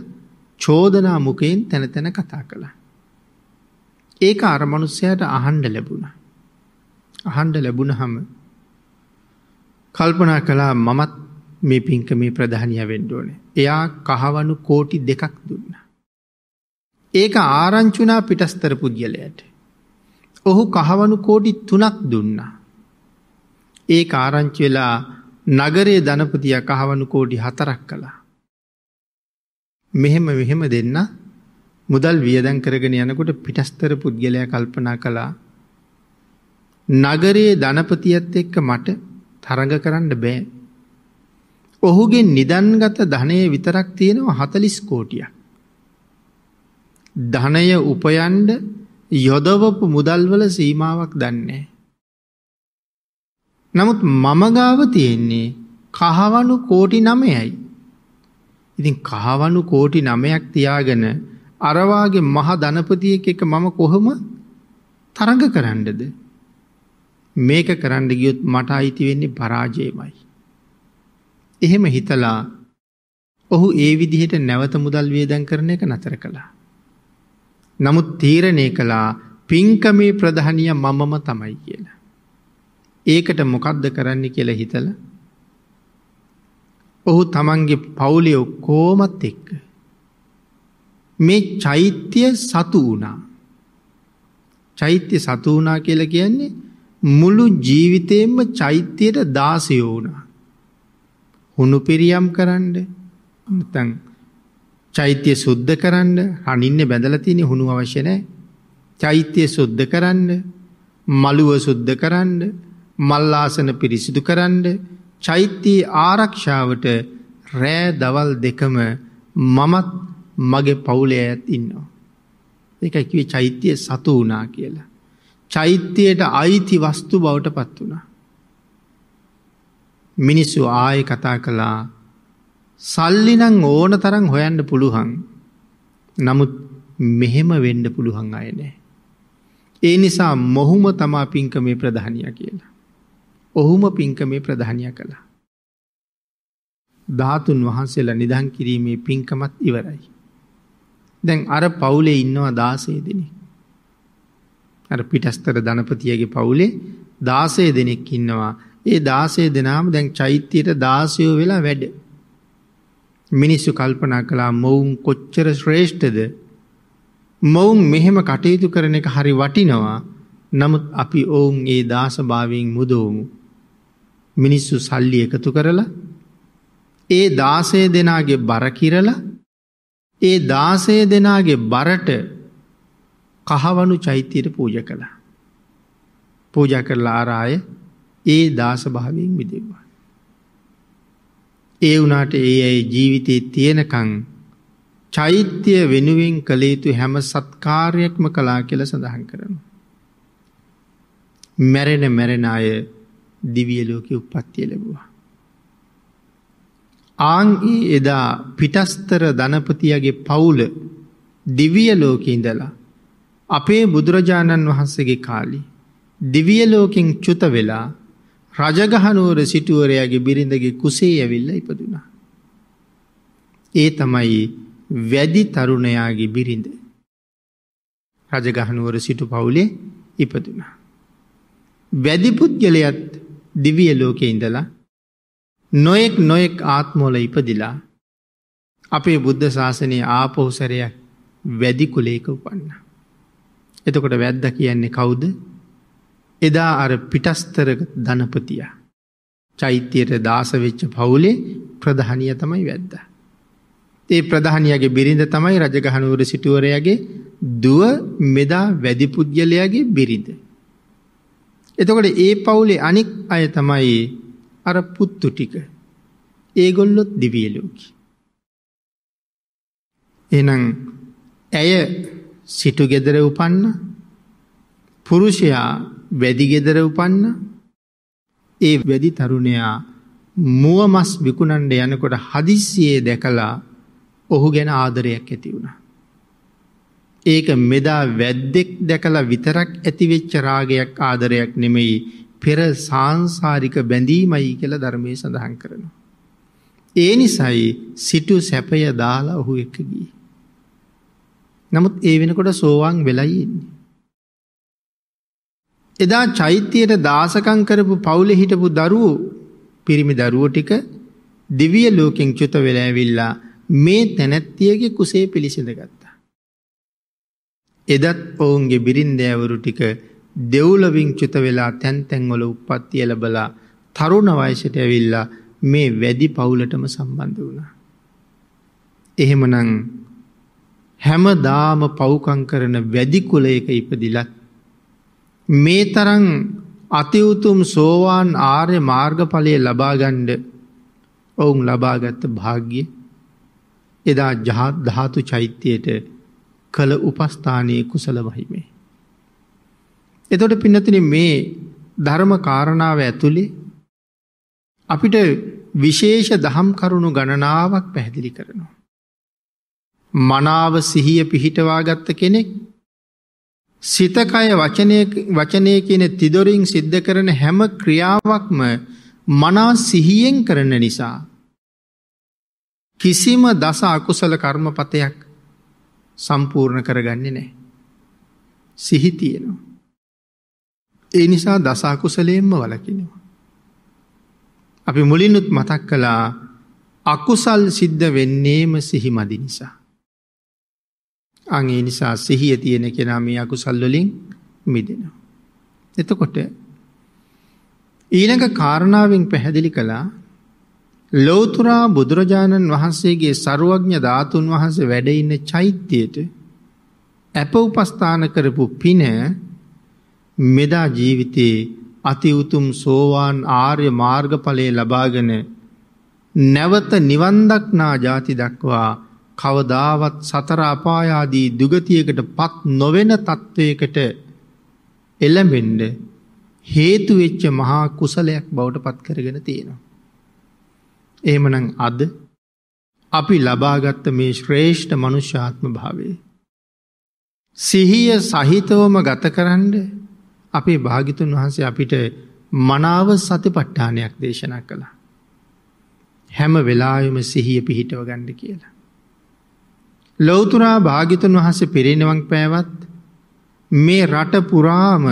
චෝදනා මුකයෙන් තැන තැන කතා කළා. ඒක අරමනුස්සයට අහන්ඩ ලැබුණ. අහන්ඩ ලැබුණ හම කල්පනා කළා මමත් මේ පින්කමේ ප්‍රධානය වෙන්න ඕනේ. එයා කහවණු කෝටි දෙකක් දුන්නා. ඒක ආරංචුනා පිටස්තර පුද්ගලයාට. ඔහු කහවණු කෝටි 3ක් දුන්නා. ඒක ආරංචි වෙලා නගරයේ ධනපතියා කහවණු කෝටි 4ක් කළා. මෙහෙම මෙහෙම දෙන්න මුදල් වියදම් කරගෙන යනකොට පිටස්තර පුද්ගලයා කල්පනා කළා නගරයේ ධනපතියත් එක්ක මට තරඟ කරන්න බෑ ඔහුගේ නිදන්ගත ධනය විතරක් තියෙනවා හතලිස් කෝටිය. ධනය උපයන්ඩ යොදවපු මුදල්වල සීමාවක් දන්නේ. නමුත් මමගාව තියෙන්නේ කහවනු කෝටි නමයයි. ඉතින් කහවනු කෝටි නමයක් තියාගෙන අරවාගේ මහ ධනපතියෙක් එක මම කොහොම තරඟ කරන්නද. මේක කරන්න ගියොත් මට අයිති වෙන්නේ පරාජයමයි. එහෙම හිතලා ඔහු ඒ විදිහට නැවත මුදල් වියදම් කරන එක නතර කළා. නමුත් තීරණය කළා පින්කමේ ප්‍රධානිය මමම තමයි කියලා. ඒකට මොකද්ද කරන්න කියලා හිතලා ඔහු තමන්ගේ පවුලේ ඔක්කොමත් එක්ක මේ චෛත්‍ය සතු වුණා. චෛත්‍ය සතු වුණා කියලා කියන්නේ මුළු ජීවිතේම චෛත්‍යයට දාසයෝ වුණා. හුණුපිරියම් කරන්න නැත්නම් චෛත්‍ය සුද්ධ කරන්න අනින්නේ බැඳලා තියෙන හුණු අවශ්‍ය නැහැ. චෛත්‍ය සුද්ධ කරන්න, මළුව සුද්ධ කරන්න, මල් ආසන පිරිසිදු කරන්න, චෛත්‍ය ආරක්ෂාවට රෑ දවල් දෙකම මමත් මගේ පවුලේ ඇත් ඉන්නවා. ඒකයි කිව්වේ චෛත්‍ය සතු වුණා කියලා. චෛත්‍යයට අයිති වස්තු බවට පත් වුණා. මිනිස්සු ආය කතා කළා සල්ලිනං ඕන තරං හොයන්ඩ පුළුහන් නමුත් මෙහෙම වෙන්ඩ පුළුහන් අය නෑ. ඒ නිසා මොහුම තමා පින්කමේ ප්‍රධානය කියලා. ඔහුම පින්කමේ ප්‍රධානය කළා. ධාතුන් වහන්සේලා නිදන් කිරීමේ පින්කමත් ඉවරයි. දැන් අර පවුලේ ඉන්නවා දාසේ දෙනෙ. අර පිටස්තර ධනපතියගේ පවුලේ දාසය දෙනෙක් ඉන්නවා ඒ දාසය දෙනාම දැන් චෛත්‍යයට දාසයෝ වෙලා වැඩ. මිනිස්සු කල්පනා කලා මොවුන් කොච්චර ශ්‍රේෂ්ඨද මොවුන් මෙහෙම කටයුතු කරන එක හරි වටිනවා නමුත් අපි ඔවුන් ඒ දාසභාවයෙන් මුදෝමු. මිනිස්සු සල්ලි එකතු කරලා ඒ දාසය දෙනාගේ බර කිරලා ඒ දාසය දෙනාගේ බරට කහවනු චෛත්‍යයට පූජ කළා. පූජ කරලා ආරාය ඒ දාස භාවයෙන් මිදෙවා. ඒ වුණට ඒ ඇයි ජීවිතයේ තියෙනකං චෛත්‍යය වෙනුවෙන් කළ යුතු හැම සත්කාරයක්ම කලා කියල සඳහන් කරනු. මැරෙන මැරෙන අය දිවියලෝක උපත්තිය ලැබවා. ආංගී එදා පිටස්තර ධනපතියගේ පවුල දිවියලෝක ඉඳලා අපේ බුදුරජාණන් වහන්සේගේ කාලි දිවියලෝකින් චුත වෙලා රජගහනුවර සිටුවරයාගේ බිරිඳගේ කුසේ ඇවිල්ල ඉපදුනා. ඒ තමයි වැඩි තරුණයාගේ බිරිඳ. රජගහනුවර සිටු පවුලේ ඉපදුනා. වැදිපුද්ගලයත් දිවිය ලෝකෙ ඉඳලා නොයෙක් නොයෙක් ආත්මෝල ඉපදිලා අපේ බුද්ධ ශාසනය ආපහුසරයක් වැදිකුලේක උපන්න. එතකොට වැද්ද කියන්නේ කවුද එදා අර පිටස්තර ධනපතියා. චෛත්‍යයට දාසවෙච්ච පවුලේ ප්‍රධානිය තමයි වැද්ද. ඒ ප්‍රධානියගේ බිරිඳ තමයි රජගහනුවර සිටුවරයගේ දුව මෙදා වැදිපුද්ගලයාගේ බිරිඳ. එතකොට ඒ පවුලේ අනික් අය තමයි අර පුත්තු ටික ඒගොල්ලොත් දිවියලෝකි. එනම් ඇය සිටු ගෙදර උපන්න පුරුෂයා වැදිගෙදර උපන්න ඒ වැදි තරුණයා මුව මස් විකුණන්ඩ යනකොට හදිස්සියේ දැකලා ඔහු ගැන ආදරයක් ඇති වුණ. ඒක මෙදා වැද්දෙක් දැකලා විතරක් ඇතිවෙච්ච රාගයක් ආදරයක් නෙමෙයි පෙර සංසාරික බැඳීමයි කළ ධර්මය සඳහන් කරනවා. ඒ නිසයි සිටු සැපය දාලා ඔහු එක්කගී. නමුත් ඒ වෙනකොට සෝවාන් වෙලයින්නේ. එදා චෛත්‍යයට දාසකං කරපු පවුලෙ හිටපු දරුවෝ පිරිමි දරුවෝ ටික දිව්‍ය ලෝකෙන් චුත වෙලා ඇවිල්ලා මේ තැනැත්තියගේ කුසේ පිළිසිඳගත්තා. එදත් ඔවුන්ගේ බිරින්දෑවරු ටික දෙව්ලවින් චුත වෙලා තැන් තැන්වල උප්පත්තිය ලැබලා තරුණ වයසට ඇවිල්ලා මේ වැඩි පවුලටම සම්බන්ධ වුණා. එහෙමනම් හැමදාම පවුකම් කරන වැඩි කුලයක ඉපදිලත් මේ තරන් අතිවුතුම් සෝවාන් ආර්ය මාර්ගඵලය ලබාගණ්ඩ ඔවුන් ලබාගත්ත භාග්‍ය එදා ජාධාතු චෛත්‍යයට කළ උපස්ථානය කුසල වහිමේ. එතොට පින්නතින මේ ධර්ම කාරණාව ඇතුළි අපිට විශේෂ දහම් කරුණු ගණනාවක් පැහැදිලි කරනවා. මනාව සිහිය පිහිටවා ගත්ත කෙනෙක් සිතකය වචනය වචනය කියන තිදොරින් සිද්ධ කරන හැම ක්‍රියාවක්ම මනා සිහියෙන් කරන නිසා. කිසිම දස අකුසල කර්මපතයක් සම්පූර්ණ කරගන්නේ නෑ. සිහි තියෙනවා. ඒ නිසා දසාකුසලයෙන්ම වලකිනවා. අපි මුලිනුත් මතක් කලා අකුසල් සිද්ධ වෙන්නේම සිහිමදි නිසා. අගේ නිසා සිහිය තියෙන කෙනා මේ අකුසල්වලින් මිදෙනවා. එතකොට ඊළඟ කාරණාවෙන් පැහැදිලි කළා ලෝතුරා බුදුරජාණන් වහන්සේගේ සරුවඥ ධාතුන් වහන්සේ වැඩඉන්න චෛත්‍යයට ඇප උපස්ථාන කරපු පින මෙදා ජීවිතයේ අතිඋතුම් සෝවාන් ආර්ය මාර්ගඵලය ලබාගෙන නැවත නිවන්දක්නා ජාති දක්වා කවදාවත් සතර අපායාදී දුගතියකට පත් නොවෙන තත්ත්වයකට එළඹෙන්ඩ හේතුවෙච්ච මහා කුසලයක් බවට පත් කරගෙන තියෙනවා. ඒමනං අද අපි ලබාගත්ත මේ ශ්‍රේෂ්ඨ මනුෂ්‍යාත්ම භාවේ. සිහිය සහිතවම ගතකරන්ඩ අපේ භාගිතුන් වහන්සේ අපිට මනාව සති පට්ඨානයක් දේශනා කළා. හැම වෙලායම සිහිය පිහිටව ගණ්ඩ කියලා. ලෞතුරා භාගිතුන් වහන්සේ පිරිනිවන් පෑවත් මේ රට පුරාම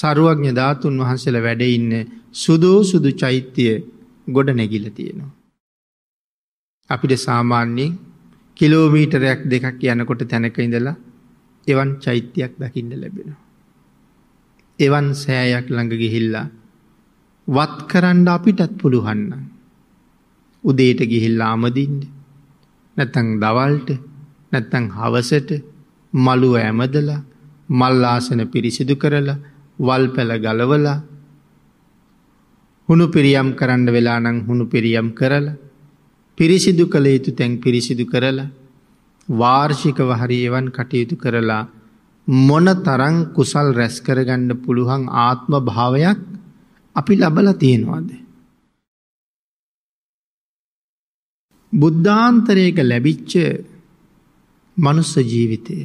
සරුවඥ ධාතුන් වහන්සේලා වැඩ ඉන්න සුදෝසුදු චෛත්‍ය ගොඩ නැගිලා තියෙනවා. අපිට සාමාන්‍යයෙන් කිලෝමීටරයක් දෙකක් යනකොට තැනක ඉඳලා එවන් චෛත්‍යයක් දකින්න ලැබෙනවා. එවන් සෑයක් ළඟ ගිහිල්ලා වත් කරන්න අපිටත් පුළුවන්න. උදේට ගිහිල්ලා අමදින්න නැතන් දවල්ට නැත්තං හවසට මළුව ඇමදලා මල්ලාසන පිරිසිදු කරලා වල් පැළ ගලවලා හුණු පිරියම් කරන්න වෙලානං හුණු පිරියම් කරලා පිරිසිදු කළ යුතු තැන් පිරිසිදු කරලා වාර්ෂිකව හරි එවන් කටයුතු කරලා මොන තරං කුසල් රැස් කරගන්න පුළුවන් ආත්ම භාවයක් අපි ලබල තියෙනවාද. බුද්ධාන්තරයක ලැබිච්ච මනුස්ස ජීවිතය.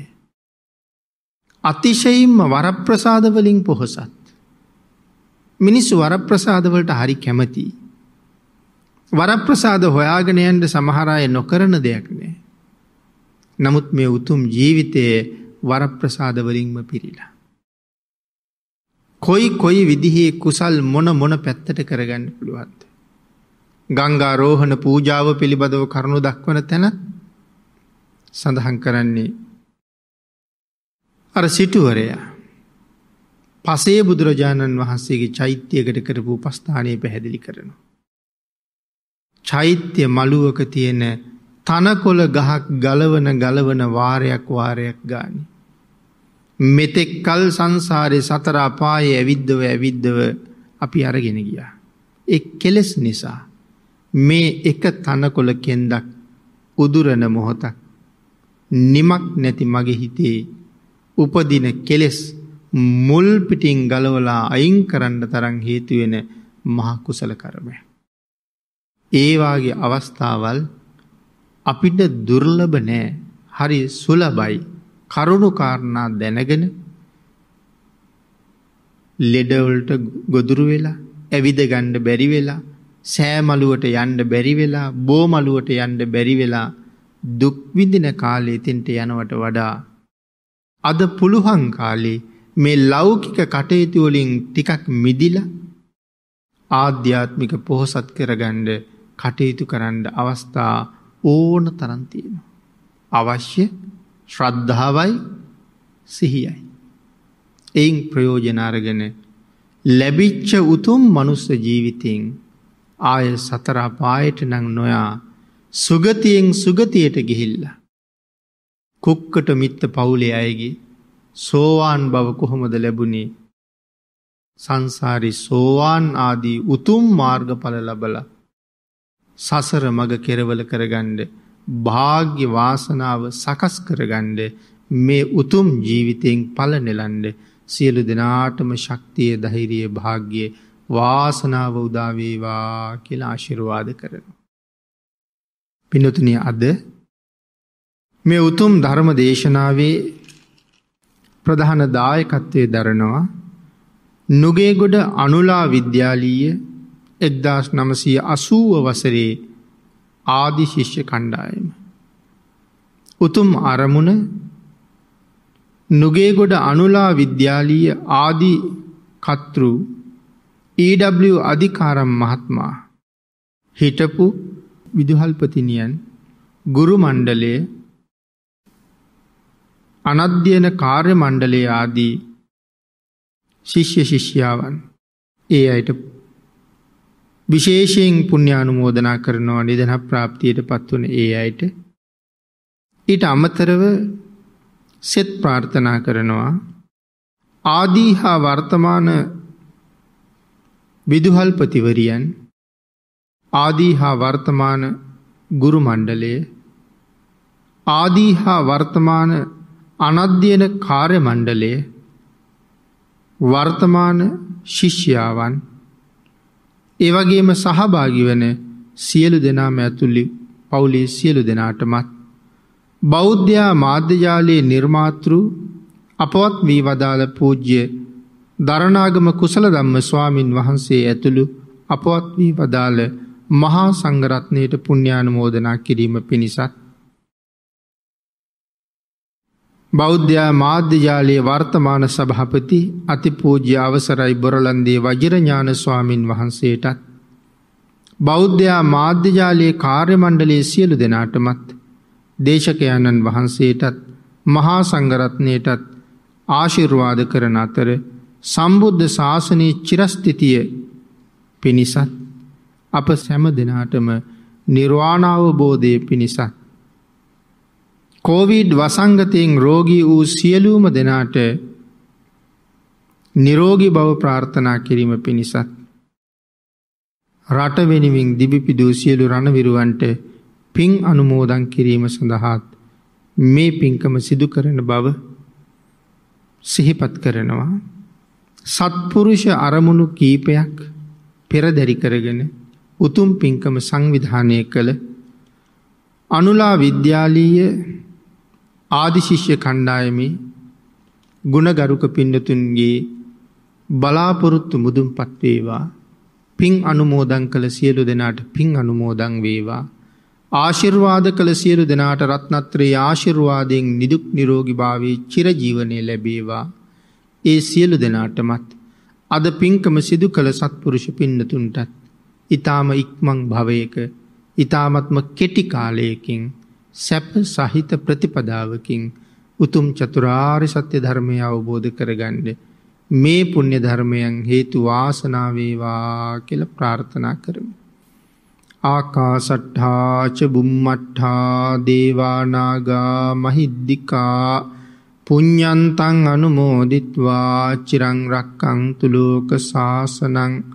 අතිශයින්ම වරප්‍රසාදවලින් පොහොසත්. මිනිස්සු වරප්‍රසාදවලට හරි කැමති. වරප්‍රසාද හොයාගෙනයන්ට සමහරය නොකරන දෙයක් නෑ. නමුත් මේ උතුම් ජීවිතයේ වරප්‍රසාදවලින්ම පිරිලා. කොයි කොයි විදිහේ කුසල් මොන මොන පැත්තට කරගන්න පුළුවන්ද. ගංගා රෝහණ පූජාව පිළිබඳව කරුණු දක්වන තැනත් සඳහන් කරන්නේ. අර සිටුවරයා පසේ බුදුරජාණන් වහන්සේගේ චෛත්‍යයකට කරපු උපස්ථානය පැහැදිලි කරනවා. චෛත්‍ය මළුවක තියෙන තනකොළ ගහක් ගලවන ගලවන වාරයක් වාරයක් ගානි. මෙතෙක් කල් සංසාරය සතරාපාය ඇවිද්ධව ඇවිද්ධව අපි අරගෙන ගියා. එක් කෙලෙස් නිසා මේ එක තනකොළ කෙන්දක් උදුරන මොහොතක් නිමක් නැති මගේ හිතේ උපදින කෙලෙස් මුල්පිටින් ගලවලා අයින් කරන්න තරං හේතුවෙන මහකුසල කරමය. ඒවාගේ අවස්ථාවල් අපිට දුර්ලභ නෑ හරි සුලබයි කරුණුකාරණා දැනගෙන ලෙඩවලට ගොදුරු වෙලා ඇවිද ගණ්ඩ බැරිවෙලා සෑමලුවට යන්ඩ බැරිවෙලා බෝමලුවට යන්ඩ බැරිවෙලා දුක් විඳින කාලේ තෙන්ට යනවට වඩා අද පුළුවන් කාලේ මේ ලෞකික කටයුතු වලින් ටිකක් මිදිලා ආධ්‍යාත්මික පොහොසත් කරගන්න කටයුතු කරන්න අවස්ථා ඕන තරම් තියෙනවා. අවශ්‍ය ශ්‍රද්ධාවයි සිහියයි. එයින් ප්‍රයෝජන අරගෙන ලැබිච්ච උතුම් මනුස්ස ජීවිතෙන් ආය සතර පායට නම් නොයා සුගතියෙන් සුගතියට ගිහිල්ල. කුක්කට මිත්ත පවුලේ අයගේ සෝවාන් බව කොහොමද ලැබුණේ සංසාරි සෝවාන් ආදී උතුම් මාර්ගඵල ලබල සසර මග කෙරවල කරගණ්ඩ භාග්‍ය වාසනාව සකස් කරගණ්ඩ මේ උතුම් ජීවිතයෙන් පල නෙලන්ඩ සියලු දෙනාටම ශක්තිය දහිරිය භාග්‍යය වාසනාව උදාවේවා කියලා ආශිරවාද කරන. පිනතුනි අද මේ උතුම් ධර්ම දේශනාවේ ප්‍රධාන දායකත්වයේ දරනවා නුගේගොඩ අනුලා විද්‍යාලීය 1980 වසරේ ආදි ශිෂ්‍ය කණ්ඩායම උතුම් අරමුණ නුගේගොඩ අනුලා විද්‍යාලීය ආදි කතෘ EW අධිකාරම් මහත්මා හිටපු විදුහල්පතිනියන් ගුරු මණ්ඩලය අනධ්‍යයන කාර්ය මණ්ඩලය ආදී ශිෂ්‍ය ශිෂ්‍යාවන් ඒ අයට විශේෂයෙන් පුුණ්‍යානුමෝදනා කරනවා නිදන ප්‍රාප්තියට පත්වන ඒ අයට ඊට අමතරව සෙත් ප්‍රාර්ථනා කරනවා ආදී හා වර්තමාන විදුහල්පතිවරියන් ආදී හා වර්තමාන ගුරු මණ්ඩලය ආදී හා වර්තමාන අනධ්‍යන කාර්ය මණ්ඩලය වර්තමාන ශිෂ්‍යාවන් ඒවගේම සහභාගි වන සියලු දෙනාම ඇතුළි පවුලේ සියලු දෙනාටමත් බෞද්ධයා මාධ්‍යජාලයේ නිර්මාතෘ අපවත් වී වදාළ පූජ්‍ය දරණාගම කුසල ධම්ම ස්වාමින් වහන්සේ ඇතුළු අපවත් වී වදාළ මහා සංගරත්නයට පුුණ්‍යානුමෝදනා කිරීම පිණිසත්. බෞද්ධයා මාධ්‍යජාලයේ වර්තමාන සභහපති අතිපූජ්‍ය අවසරයි බොරලන්දේ වජරඥාන ස්වාමින් වහන්සේටත්. බෞද්ධයා මාධ්‍යජාලයේ කාර්යමණ්ඩලේ සියලු දෙනාටමත් දේශකයණන් වහන්සේටත් මහා සංගරත්නයටත් ආශිර්වාද කරන අතර සම්බුද්ධ ශාසනයේ චිරස්තිතිය පිණිසත් අප සැම දෙනාටම නිර්වාණාවබෝධය පිණිසත්. කෝවිඩ් වසංගතයෙන් රෝගී වූ සියලූම දෙනාට නිරෝගි බව ප්‍රාර්ථනා කිරීම පිණිසත්. රටවෙනිමින් දිබිපිදූ සියලු රණවිරුවන්ට පින් අනුමෝදන් කිරීම සඳහාත් මේ පින්කම සිදු කරන බව සිහිපත් කරනවා. සත්පුරුෂ අරමුණු කීපයක් පෙරදැරි කරගෙන උතුම් පින්කම සංවිධානය කළ අනුලා විද්‍යාලීය ආදිශිෂ්‍ය කණ්ඩායමි ගුණගරුක පින්නතුන්ගේ බලාපොරොත්තු මුදුම් පත්වේවා පින් අනුමෝදං කළ සියලු දෙනාට පින් අනුමෝදං වේවා ආශිර්වාද කළ සියලු දෙනාට රත්නත්‍රයේ ආශිර්වාදයෙන් නිදුක් නිරෝගී භාවී චිරජීවනය ලැබේවා ඒ සියලු දෙනාටමත් අද පින්කම සිදු කළ සත්පුරුෂ පින්නතුන්ටත් ඊ타ම ඉක්මං භවයක ඊ타මත්ම කෙටි කාලයකින් සැප සහිත ප්‍රතිපදාවකින් උතුම් චතුරාර්ය සත්‍ය ධර්මය අවබෝධ කරගන්න මේ පුණ්‍ය ධර්මයන් හේතු වාසනා වේවා කියලා ප්‍රාර්ථනා කරමු. ආකාසට්ඨා ච බුම්මට්ඨා දේවා නාග මහිද්దికා පුඤ්ඤන්තං අනුමෝදිත්වා චිරං රක්කන්තු ලෝක සාසනං